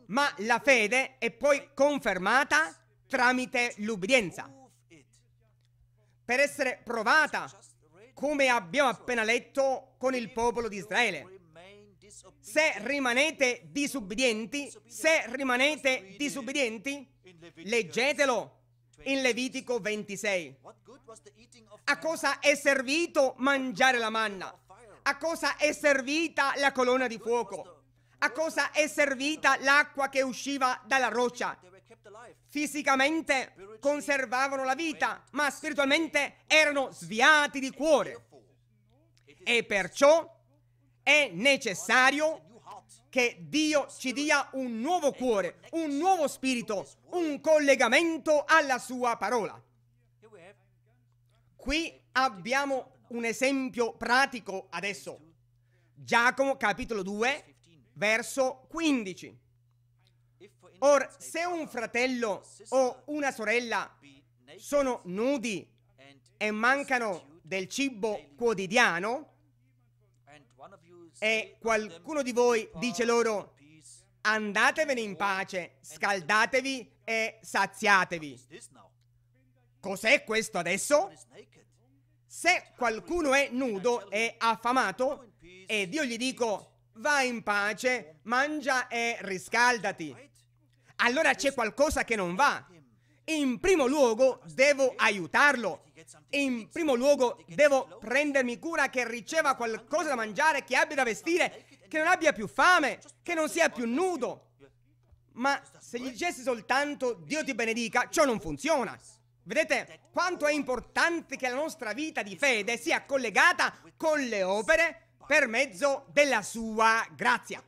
Ma la fede è poi confermata tramite l'ubbidienza per essere provata, come abbiamo appena letto, con il popolo di Israele. Se rimanete disubbidienti, se rimanete disubbidienti, leggetelo in Levitico 26. A cosa è servito mangiare la manna? A cosa è servita la colonna di fuoco? A cosa è servita l'acqua che usciva dalla roccia? Fisicamente conservavano la vita, ma spiritualmente erano sviati di cuore. E perciò è necessario che Dio ci dia un nuovo cuore, un nuovo spirito, un collegamento alla sua parola. Qui abbiamo un esempio pratico adesso. Giacomo capitolo 2, verso 15. Or, se un fratello o una sorella sono nudi e mancano del cibo quotidiano, e qualcuno di voi dice loro andatevene in pace, scaldatevi e saziatevi. Cos'è questo adesso? Se qualcuno è nudo e affamato ed io gli dico va in pace, mangia e riscaldati allora c'è qualcosa che non va. In primo luogo devo aiutarlo. In primo luogo devo prendermi cura che riceva qualcosa da mangiare, che abbia da vestire, che non abbia più fame, che non sia più nudo. Ma se gli dicessi soltanto Dio ti benedica, ciò non funziona. Vedete quanto è importante che la nostra vita di fede sia collegata con le opere per mezzo della sua grazia.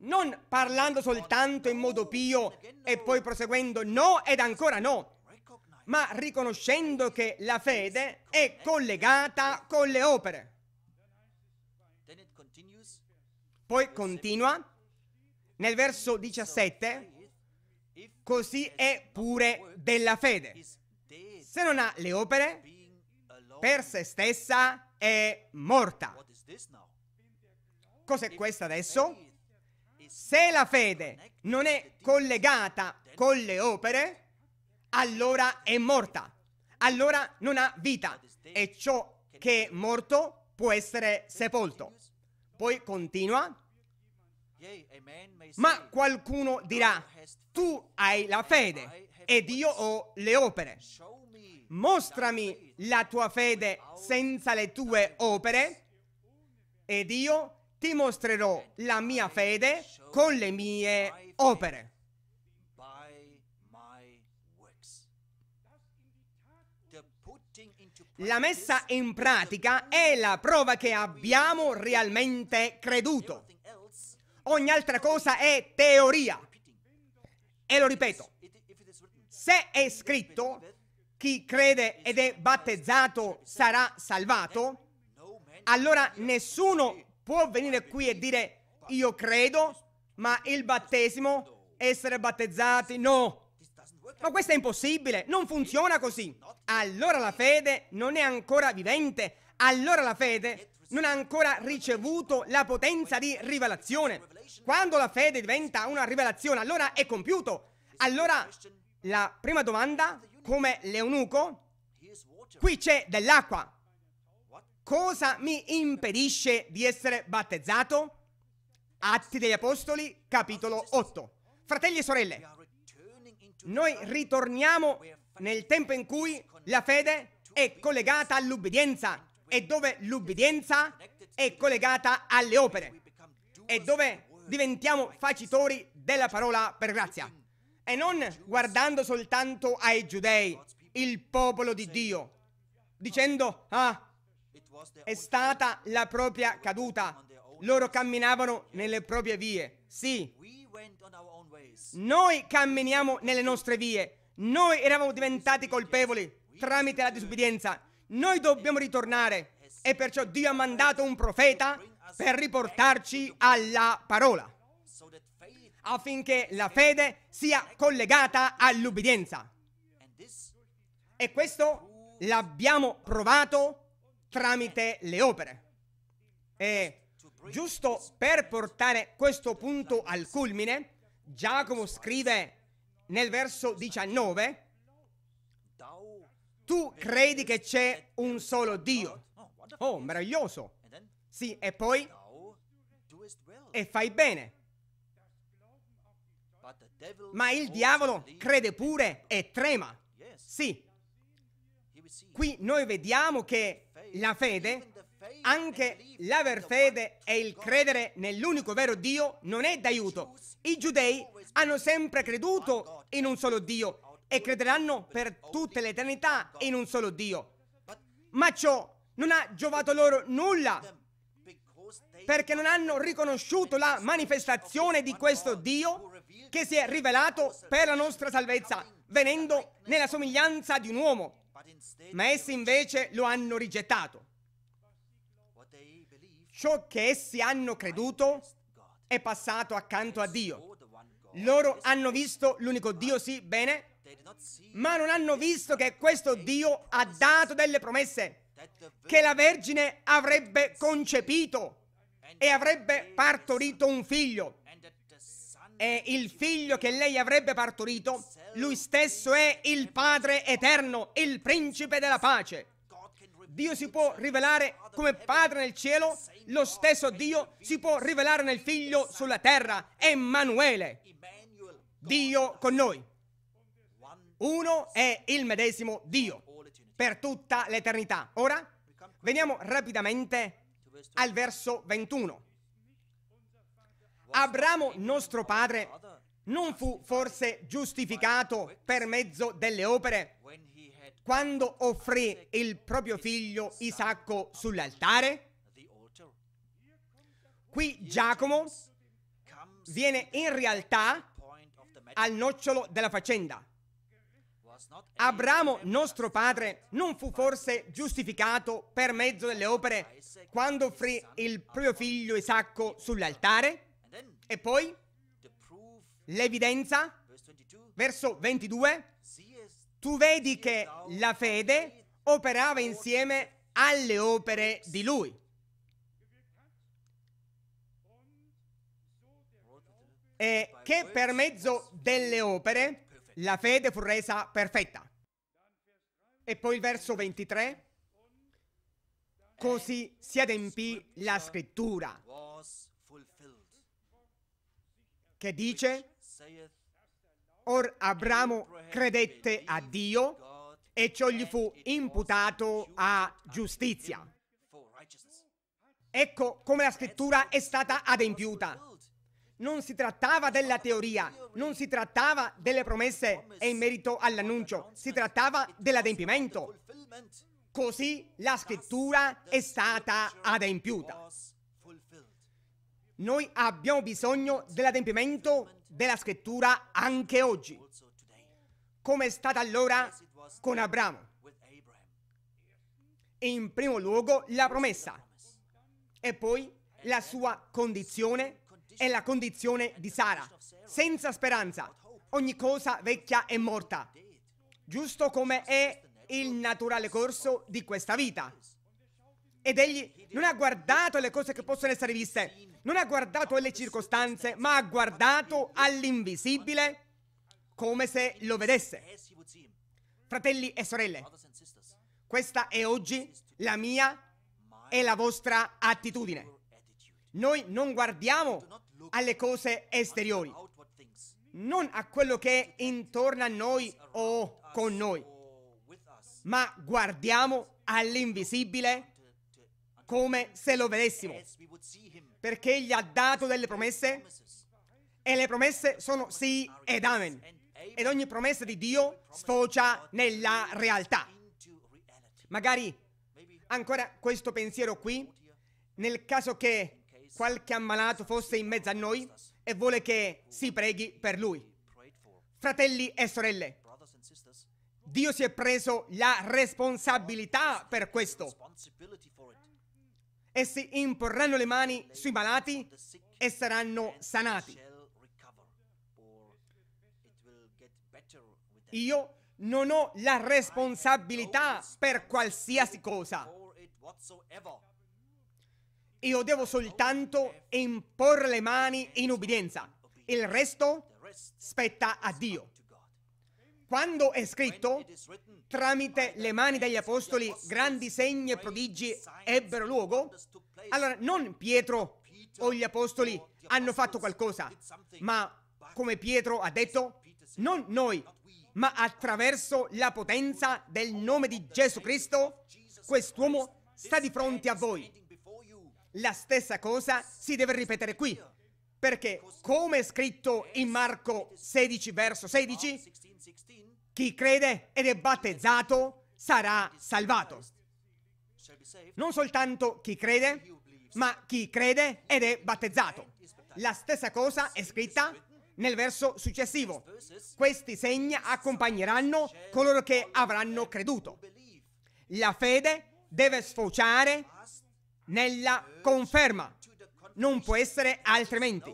Non parlando soltanto in modo pio e poi proseguendo no ed ancora no, ma riconoscendo che la fede è collegata con le opere. Poi continua nel verso 17, così è pure della fede. Se non ha le opere, per se stessa è morta. Cos'è questa adesso? Se la fede non è collegata con le opere, allora è morta, allora non ha vita e ciò che è morto può essere sepolto. Poi continua, ma qualcuno dirà, tu hai la fede ed io ho le opere mostrami la tua fede senza le tue opere ed io ti mostrerò la mia fede con le mie opere. La messa in pratica è la prova che abbiamo realmente creduto. Ogni altra cosa è teoria. E lo ripeto, se è scritto, chi crede ed è battezzato sarà salvato, allora nessuno può venire qui e dire io credo, ma il battesimo, essere battezzati, no. Ma questo è impossibile, non funziona così. Allora la fede non è ancora vivente, allora la fede non ha ancora ricevuto la potenza di rivelazione. Quando la fede diventa una rivelazione, allora è compiuto. Allora la prima domanda come l'eunuco, qui c'è dell'acqua. Cosa mi impedisce di essere battezzato? Atti degli Apostoli, capitolo 8. Fratelli e sorelle, noi ritorniamo nel tempo in cui la fede è collegata all'ubbidienza e dove l'ubbidienza è collegata alle opere e dove diventiamo facitori della parola per grazia e non guardando soltanto ai giudei, il popolo di Dio, dicendo, ah, è stata la propria caduta, loro camminavano nelle proprie vie, sì. Noi camminiamo nelle nostre vie, noi eravamo diventati colpevoli tramite la disobbedienza, noi dobbiamo ritornare e perciò Dio ha mandato un profeta per riportarci alla parola affinché la fede sia collegata all'ubbidienza. E questo l'abbiamo provato tramite le opere. E giusto per portare questo punto al culmine, Giacomo scrive nel verso 19, tu credi che c'è un solo Dio. Oh, meraviglioso. Sì, e poi... E fai bene. Ma il diavolo crede pure e trema. Sì. Qui noi vediamo che la fede, anche l'aver fede e il credere nell'unico vero Dio non è d'aiuto. I giudei hanno sempre creduto in un solo Dio e crederanno per tutta l'eternità in un solo Dio. Ma ciò non ha giovato loro nulla perché non hanno riconosciuto la manifestazione di questo Dio che si è rivelato per la nostra salvezza, venendo nella somiglianza di un uomo, ma essi invece lo hanno rigettato. Ciò che essi hanno creduto è passato accanto a Dio. Loro hanno visto l'unico Dio, sì, bene, ma non hanno visto che questo Dio ha dato delle promesse che la Vergine avrebbe concepito e avrebbe partorito un figlio è il figlio che lei avrebbe partorito, lui stesso è il Padre eterno, il principe della pace. Dio si può rivelare come Padre nel cielo, lo stesso Dio si può rivelare nel figlio sulla terra, Emanuele, Dio con noi. Uno è il medesimo Dio per tutta l'eternità. Ora veniamo rapidamente al verso 21. Abramo, nostro padre, non fu forse giustificato per mezzo delle opere quando offrì il proprio figlio Isacco sull'altare? Qui Giacomo viene in realtà al nocciolo della faccenda. Abramo, nostro padre, non fu forse giustificato per mezzo delle opere quando offrì il proprio figlio Isacco sull'altare? E poi l'evidenza, verso 22, tu vedi che la fede operava insieme alle opere di lui. E che per mezzo delle opere la fede fu resa perfetta. E poi il verso 23, così si adempì la scrittura che dice, Or Abramo credette a Dio e ciò gli fu imputato a giustizia. Ecco come la scrittura è stata adempiuta. Non si trattava della teoria, non si trattava delle promesse e in merito all'annuncio, si trattava dell'adempimento. Così la scrittura è stata adempiuta. Noi abbiamo bisogno dell'adempimento della scrittura anche oggi, come è stato allora con Abramo. In primo luogo la promessa e poi la sua condizione e la condizione di Sara, senza speranza. Ogni cosa vecchia è morta, giusto come è il naturale corso di questa vita. Ed egli non ha guardato le cose che possono essere viste, non ha guardato le circostanze, ma ha guardato all'invisibile come se lo vedesse. Fratelli e sorelle, questa è oggi la mia e la vostra attitudine. Noi non guardiamo alle cose esteriori, non a quello che è intorno a noi o con noi, ma guardiamo all'invisibile come se lo vedessimo. Perché gli ha dato delle promesse e le promesse sono sì ed amen. Ed ogni promessa di Dio sfocia nella realtà. Magari ancora questo pensiero qui, nel caso che qualche ammalato fosse in mezzo a noi e vuole che si preghi per lui. Fratelli e sorelle, Dio si è preso la responsabilità per questo. Essi imporranno le mani sui malati e saranno sanati. Io non ho la responsabilità per qualsiasi cosa. Io devo soltanto imporre le mani in ubbidienza. Il resto spetta a Dio. Quando è scritto, tramite le mani degli apostoli grandi segni e prodigi ebbero luogo, allora non Pietro o gli apostoli hanno fatto qualcosa, ma come Pietro ha detto, non noi, ma attraverso la potenza del nome di Gesù Cristo, quest'uomo sta di fronte a voi. La stessa cosa si deve ripetere qui, perché come è scritto in Marco 16 verso 16, chi crede ed è battezzato sarà salvato. Non soltanto chi crede, ma chi crede ed è battezzato. La stessa cosa è scritta nel verso successivo. Questi segni accompagneranno coloro che avranno creduto. La fede deve sfociare nella conferma. Non può essere altrimenti.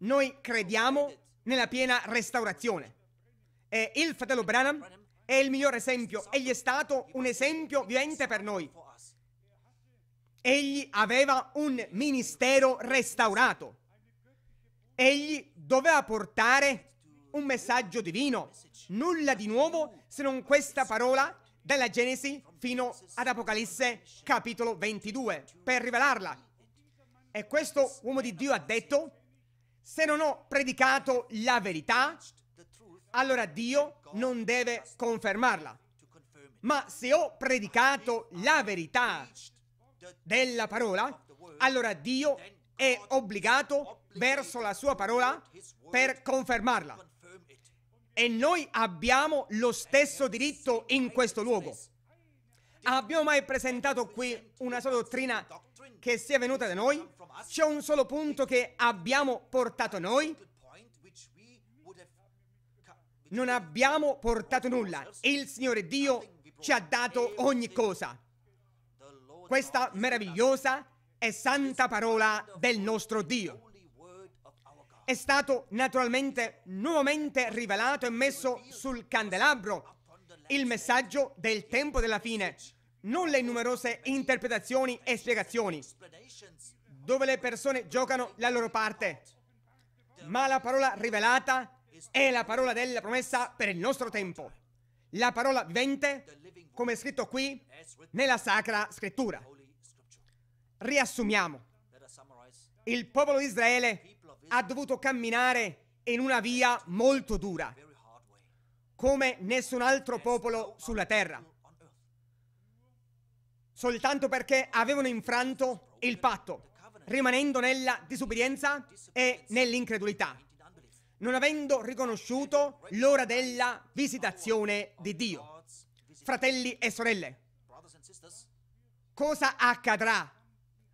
Noi crediamo nella piena restaurazione. Eh, il fratello Branham è il miglior esempio. Egli è stato un esempio vivente per noi. Egli aveva un ministero restaurato. Egli doveva portare un messaggio divino. Nulla di nuovo se non questa parola dalla Genesi fino ad Apocalisse capitolo 22 per rivelarla. E questo uomo di Dio ha detto, se non ho predicato la verità, allora Dio non deve confermarla. Ma se ho predicato la verità della parola, allora Dio è obbligato verso la sua parola per confermarla. E noi abbiamo lo stesso diritto in questo luogo. Abbiamo mai presentato qui una sola dottrina che sia venuta da noi? C'è un solo punto che abbiamo portato noi non abbiamo portato nulla. Il Signore Dio ci ha dato ogni cosa. Questa meravigliosa e santa parola del nostro Dio è stato naturalmente nuovamente rivelato e messo sul candelabro il messaggio del tempo della fine, non le numerose interpretazioni e spiegazioni, dove le persone giocano la loro parte, ma la parola rivelata è la parola della promessa per il nostro tempo. La parola vivente, come è scritto qui nella Sacra Scrittura. Riassumiamo. Il popolo di Israele ha dovuto camminare in una via molto dura, come nessun altro popolo sulla terra, soltanto perché avevano infranto il patto, rimanendo nella disobbedienza e nell'incredulità non avendo riconosciuto l'ora della visitazione di Dio. Fratelli e sorelle, cosa accadrà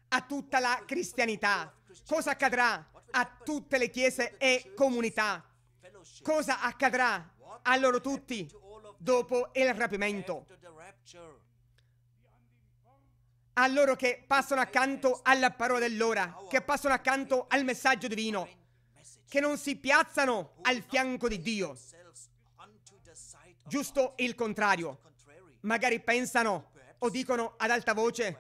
a tutta la cristianità? Cosa accadrà a tutte le chiese e comunità? Cosa accadrà a loro tutti dopo il rapimento? A loro che passano accanto alla parola dell'ora, che passano accanto al messaggio divino, che non si piazzano al fianco di Dio. Giusto il contrario. Magari pensano o dicono ad alta voce,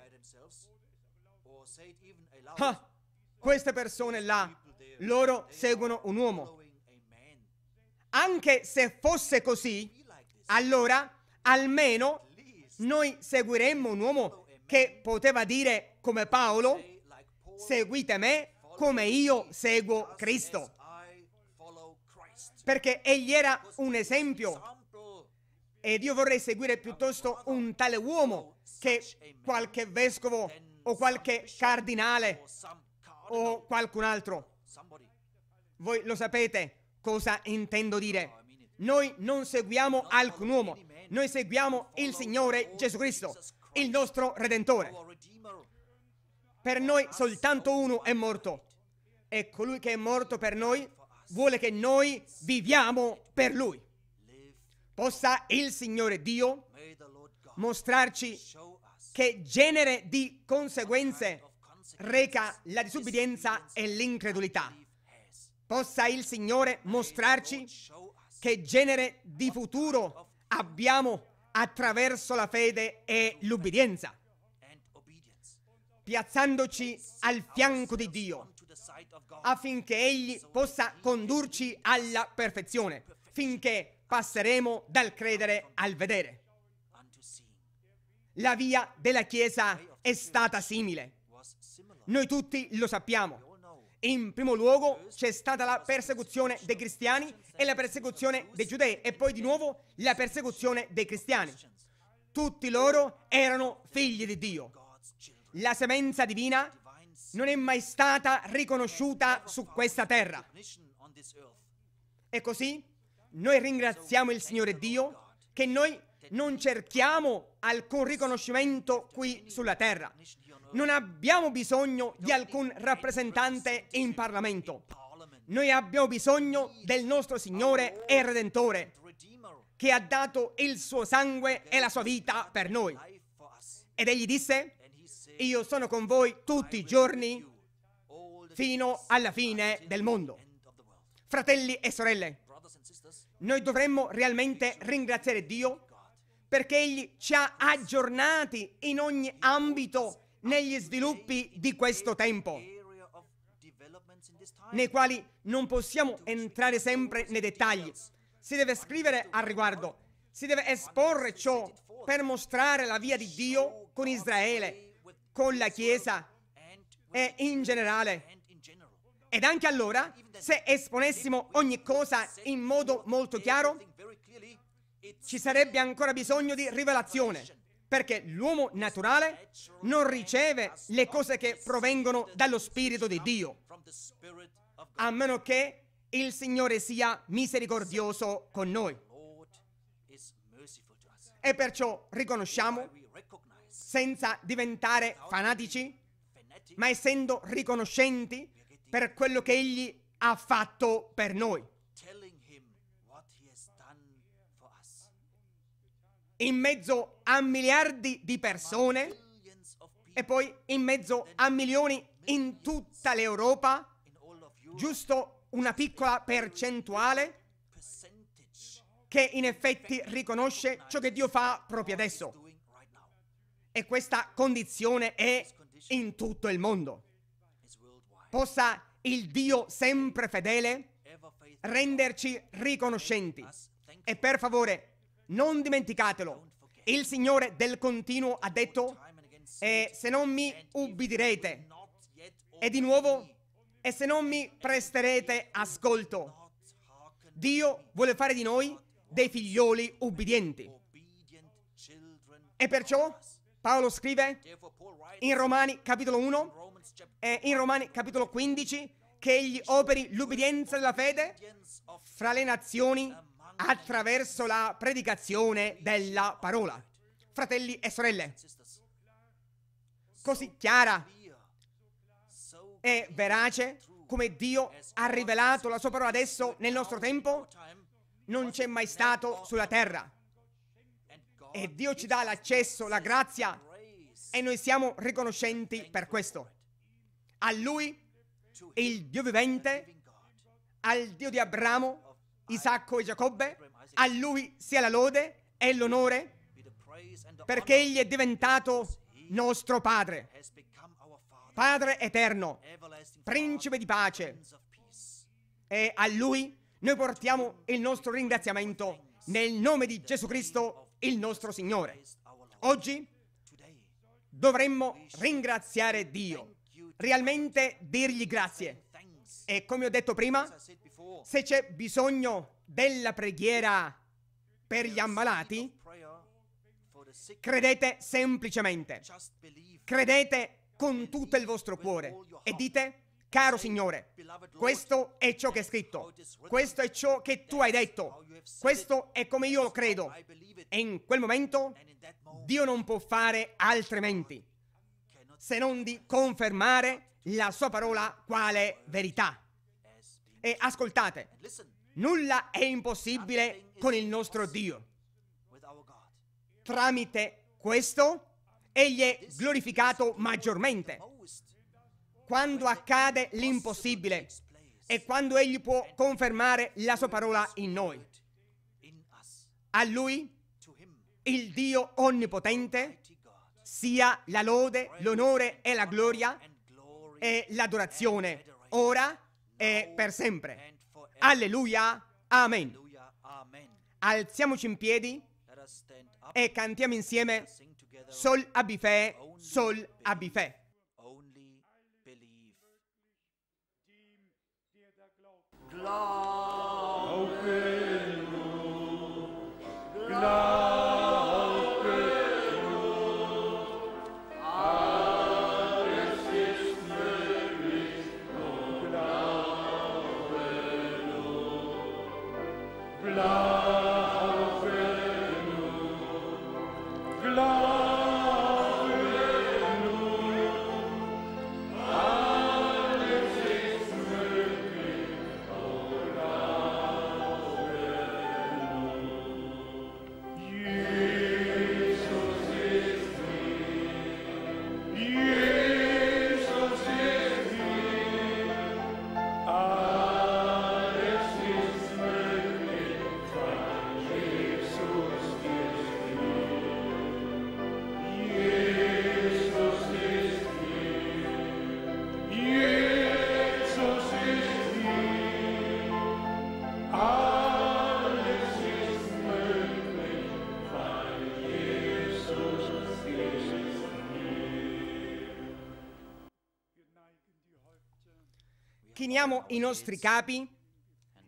ah, queste persone là, loro seguono un uomo. Anche se fosse così, allora almeno noi seguiremmo un uomo che poteva dire come Paolo, seguite me come io seguo Cristo perché egli era un esempio. Ed io vorrei seguire piuttosto un tale uomo che qualche vescovo o qualche cardinale o qualcun altro. Voi lo sapete cosa intendo dire. Noi non seguiamo alcun uomo, noi seguiamo il Signore Gesù Cristo, il nostro Redentore. Per noi soltanto uno è morto e colui che è morto per noi vuole che noi viviamo per Lui. Possa il Signore Dio mostrarci che genere di conseguenze reca la disubbidienza e l'incredulità. Possa il Signore mostrarci che genere di futuro abbiamo attraverso la fede e l'ubbidienza, piazzandoci al fianco di Dio affinché Egli possa condurci alla perfezione, finché passeremo dal credere al vedere. La via della Chiesa è stata simile. Noi tutti lo sappiamo. In primo luogo c'è stata la persecuzione dei cristiani e la persecuzione dei giudei e poi di nuovo la persecuzione dei cristiani. Tutti loro erano figli di Dio. La semenza divina non è mai stata riconosciuta su questa terra. E così noi ringraziamo il Signore Dio che noi non cerchiamo alcun riconoscimento qui sulla terra. Non abbiamo bisogno di alcun rappresentante in Parlamento. Noi abbiamo bisogno del nostro Signore e Redentore che ha dato il suo sangue e la sua vita per noi. Ed egli disse, io sono con voi tutti i giorni fino alla fine del mondo. Fratelli e sorelle, noi dovremmo realmente ringraziare Dio perché Egli ci ha aggiornati in ogni ambito negli sviluppi di questo tempo, nei quali non possiamo entrare sempre nei dettagli. Si deve scrivere al riguardo, si deve esporre ciò per mostrare la via di Dio con Israele, con la Chiesa e in generale. Ed anche allora, se esponessimo ogni cosa in modo molto chiaro, ci sarebbe ancora bisogno di rivelazione, perché l'uomo naturale non riceve le cose che provengono dallo Spirito di Dio, a meno che il Signore sia misericordioso con noi. E perciò riconosciamo senza diventare fanatici, ma essendo riconoscenti per quello che Egli ha fatto per noi. In mezzo a miliardi di persone e poi in mezzo a milioni in tutta l'Europa, giusto una piccola percentuale che in effetti riconosce ciò che Dio fa proprio adesso e questa condizione è in tutto il mondo. Possa il Dio sempre fedele renderci riconoscenti. E per favore, non dimenticatelo, il Signore del continuo ha detto, e se non mi ubbidirete, e di nuovo, e se non mi presterete ascolto, Dio vuole fare di noi dei figlioli ubbidienti. E perciò Paolo scrive in Romani capitolo 1 e in Romani capitolo 15 che egli operi l'ubbidienza della fede fra le nazioni attraverso la predicazione della parola. Fratelli e sorelle, così chiara e verace come Dio ha rivelato la sua parola adesso nel nostro tempo, non c'è mai stato sulla terra e Dio ci dà l'accesso, la grazia e noi siamo riconoscenti per questo. A Lui, il Dio vivente, al Dio di Abramo, Isacco e Giacobbe, a Lui sia la lode e l'onore perché Egli è diventato nostro Padre, Padre eterno, Principe di pace. E a Lui noi portiamo il nostro ringraziamento nel nome di Gesù Cristo, il nostro Signore. Oggi dovremmo ringraziare Dio, realmente dirgli grazie. E come ho detto prima, se c'è bisogno della preghiera per gli ammalati, credete semplicemente, credete con tutto il vostro cuore e dite Caro Signore, questo è ciò che è scritto, questo è ciò che tu hai detto, questo è come io lo credo. E in quel momento Dio non può fare altrimenti se non di confermare la sua parola quale verità. E ascoltate, nulla è impossibile con il nostro Dio. Tramite questo, Egli è glorificato maggiormente quando accade l'impossibile e quando Egli può confermare la sua parola in noi. A Lui, il Dio Onnipotente, sia la lode, l'onore e la gloria e l'adorazione, ora e per sempre. Alleluia, Amen. Alziamoci in piedi e cantiamo insieme Sol Abife, Sol Abife. Glory, glory. chiniamo i nostri capi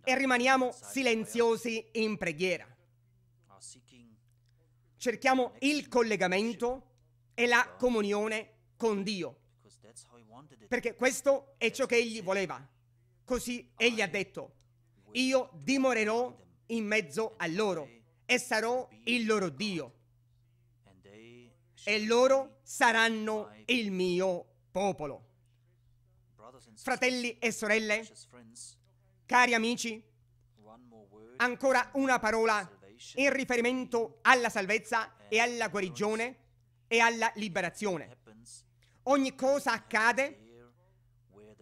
e rimaniamo silenziosi in preghiera. Cerchiamo il collegamento e la comunione con Dio, perché questo è ciò che Egli voleva. Così Egli ha detto, io dimorerò in mezzo a loro e sarò il loro Dio e loro saranno il mio popolo fratelli e sorelle, cari amici, ancora una parola in riferimento alla salvezza e alla guarigione e alla liberazione. Ogni cosa accade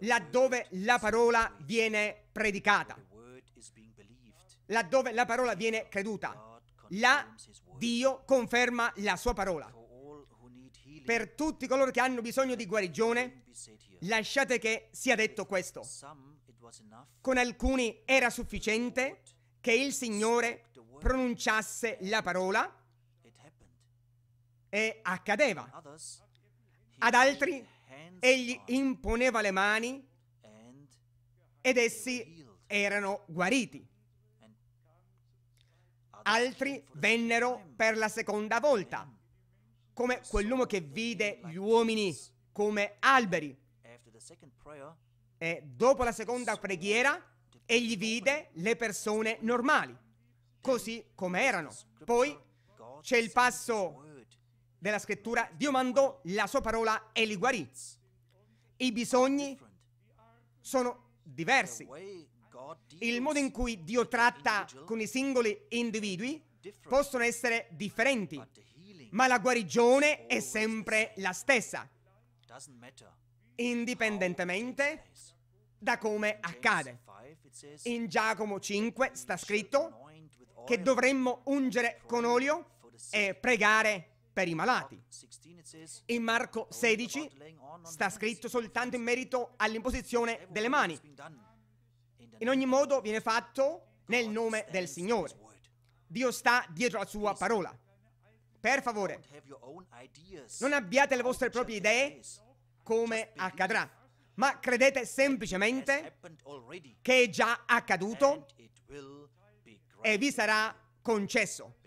laddove la parola viene predicata, laddove la parola viene creduta. Là Dio conferma la sua parola. Per tutti coloro che hanno bisogno di guarigione, lasciate che sia detto questo. Con alcuni era sufficiente che il Signore pronunciasse la parola e accadeva. Ad altri egli imponeva le mani ed essi erano guariti. Altri vennero per la seconda volta come quell'uomo che vide gli uomini come alberi. E dopo la seconda preghiera, egli vide le persone normali, così come erano. Poi c'è il passo della scrittura, Dio mandò la sua parola e li guarì. I bisogni sono diversi. Il modo in cui Dio tratta con i singoli individui possono essere differenti, ma la guarigione è sempre la stessa, indipendentemente da come accade. In Giacomo 5 sta scritto che dovremmo ungere con olio e pregare per i malati. In Marco 16 sta scritto soltanto in merito all'imposizione delle mani. In ogni modo viene fatto nel nome del Signore. Dio sta dietro la sua parola. Per favore, non abbiate le vostre proprie idee come accadrà, ma credete semplicemente che è già accaduto e vi sarà concesso.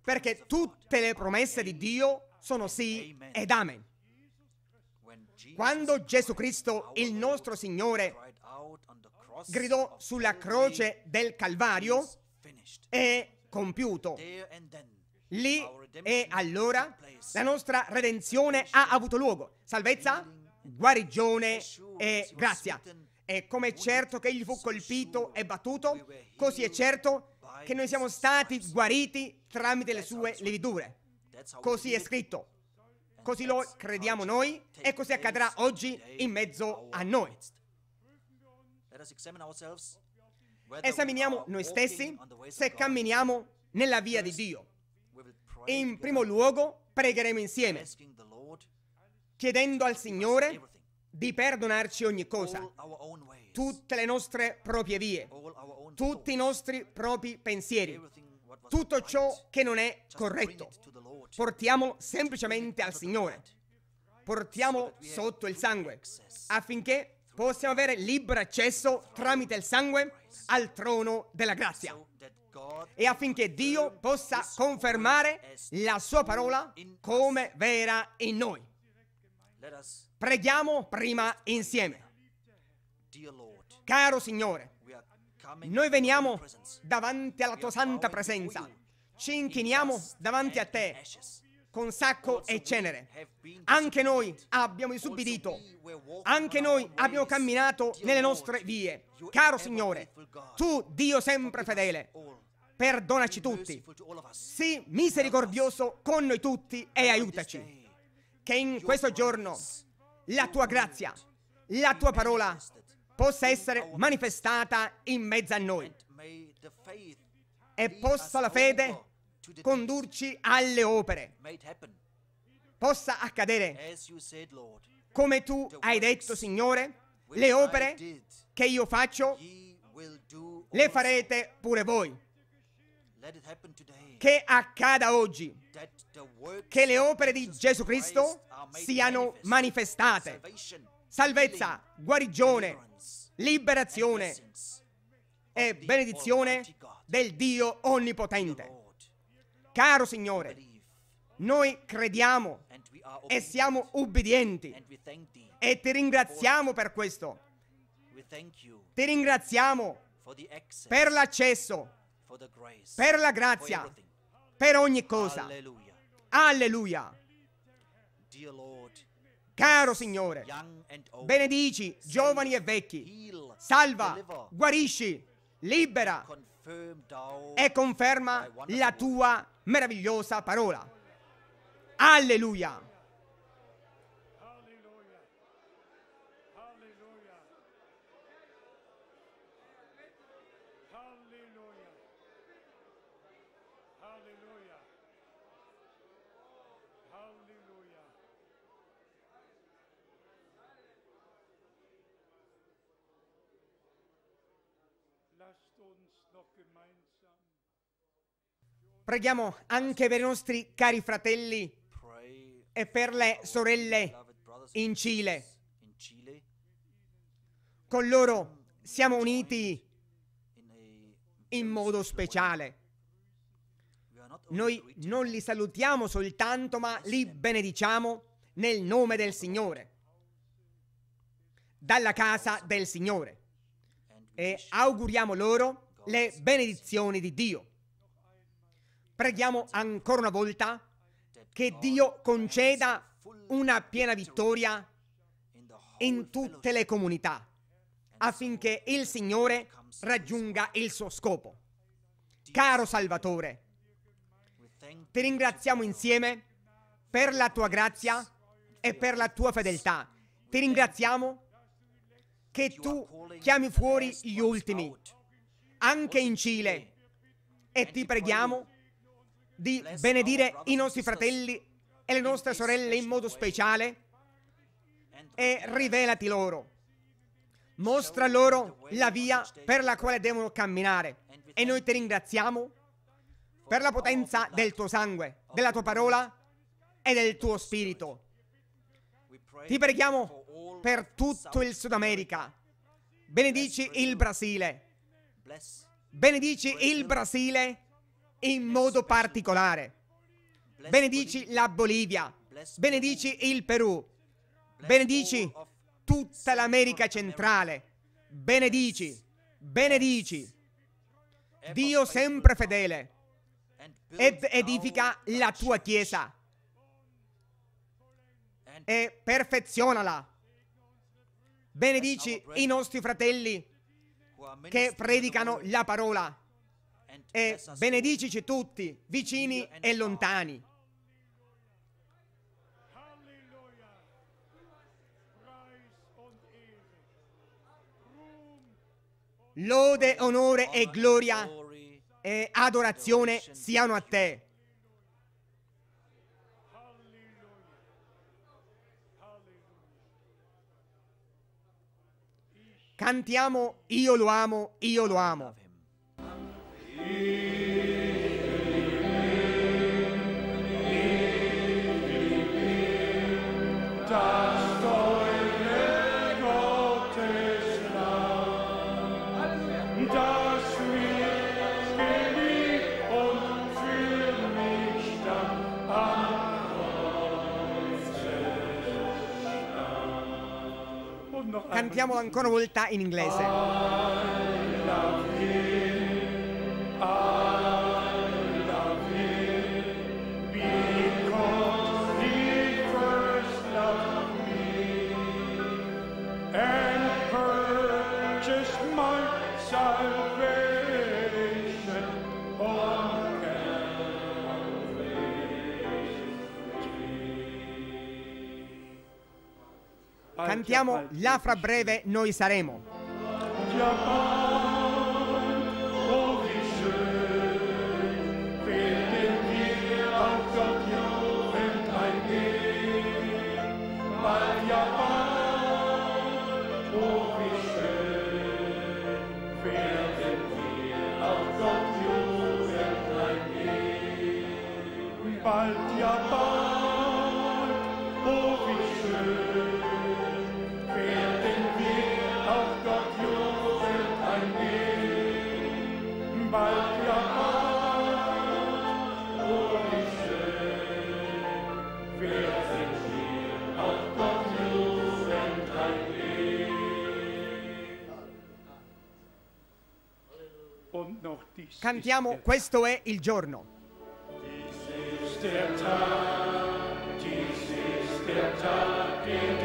Perché tutte le promesse di Dio sono sì ed amen. Quando Gesù Cristo, il nostro Signore, gridò sulla croce del Calvario, è compiuto. Lì e allora la nostra redenzione ha avuto luogo. Salvezza, guarigione e grazia. E come è certo che egli fu colpito e battuto, così è certo che noi siamo stati guariti tramite le sue lividure. Così è scritto. Così lo crediamo noi e così accadrà oggi in mezzo a noi. Esaminiamo noi stessi se camminiamo nella via di Dio. E in primo luogo pregheremo insieme, chiedendo al Signore di perdonarci ogni cosa, tutte le nostre proprie vie, tutti i nostri propri pensieri, tutto ciò che non è corretto. Portiamolo semplicemente al Signore, portiamolo sotto il sangue, affinché possiamo avere libero accesso tramite il sangue al trono della grazia e affinché Dio possa confermare la sua parola come vera in noi. Preghiamo prima insieme. Caro Signore, noi veniamo davanti alla tua santa presenza, ci inchiniamo davanti a te con sacco e cenere. Anche noi abbiamo disubbidito, anche noi abbiamo camminato nelle nostre vie. Caro Signore, tu Dio sempre fedele, Perdonaci tutti. Sii misericordioso con noi tutti e aiutaci. Che in questo giorno la tua grazia, la tua parola possa essere manifestata in mezzo a noi. E possa la fede condurci alle opere. Possa accadere, come tu hai detto, Signore, le opere che io faccio, le farete pure voi che accada oggi, che le opere di Gesù Cristo siano manifestate. Salvezza, guarigione, liberazione e benedizione del Dio Onnipotente. Caro Signore, noi crediamo e siamo ubbidienti e ti ringraziamo per questo. Ti ringraziamo per l'accesso per la grazia, per ogni cosa. Alleluia. Caro Signore, benedici giovani e vecchi, salva, guarisci, libera e conferma la tua meravigliosa parola. Alleluia. Preghiamo anche per i nostri cari fratelli e per le sorelle in Cile. Con loro siamo uniti in modo speciale. Noi non li salutiamo soltanto, ma li benediciamo nel nome del Signore, dalla casa del Signore. E auguriamo loro le benedizioni di Dio. Preghiamo ancora una volta che Dio conceda una piena vittoria in tutte le comunità affinché il Signore raggiunga il suo scopo. Caro Salvatore, ti ringraziamo insieme per la tua grazia e per la tua fedeltà. Ti ringraziamo che tu chiami fuori gli ultimi, anche in Cile. E ti preghiamo di benedire i nostri fratelli e le nostre sorelle in modo speciale e rivelati loro. Mostra loro la via per la quale devono camminare. E noi ti ringraziamo per la potenza del tuo sangue, della tua parola e del tuo spirito. Ti preghiamo per tutto il Sud America. Benedici il Brasile. Benedici il Brasile in modo particolare. Benedici la Bolivia, benedici il Perù, benedici tutta l'America centrale, benedici, benedici. Dio sempre fedele ed edifica la tua Chiesa e perfezionala. Benedici i nostri fratelli che predicano la parola e benedicici tutti, vicini e lontani. Lode, onore e gloria e adorazione siano a te. Cantiamo Io lo amo, io lo amo. Cantiamolo ancora una volta in inglese. sentiamo là fra breve noi saremo. Cantiamo Questo è il giorno. This is der Tag, this is der Tag,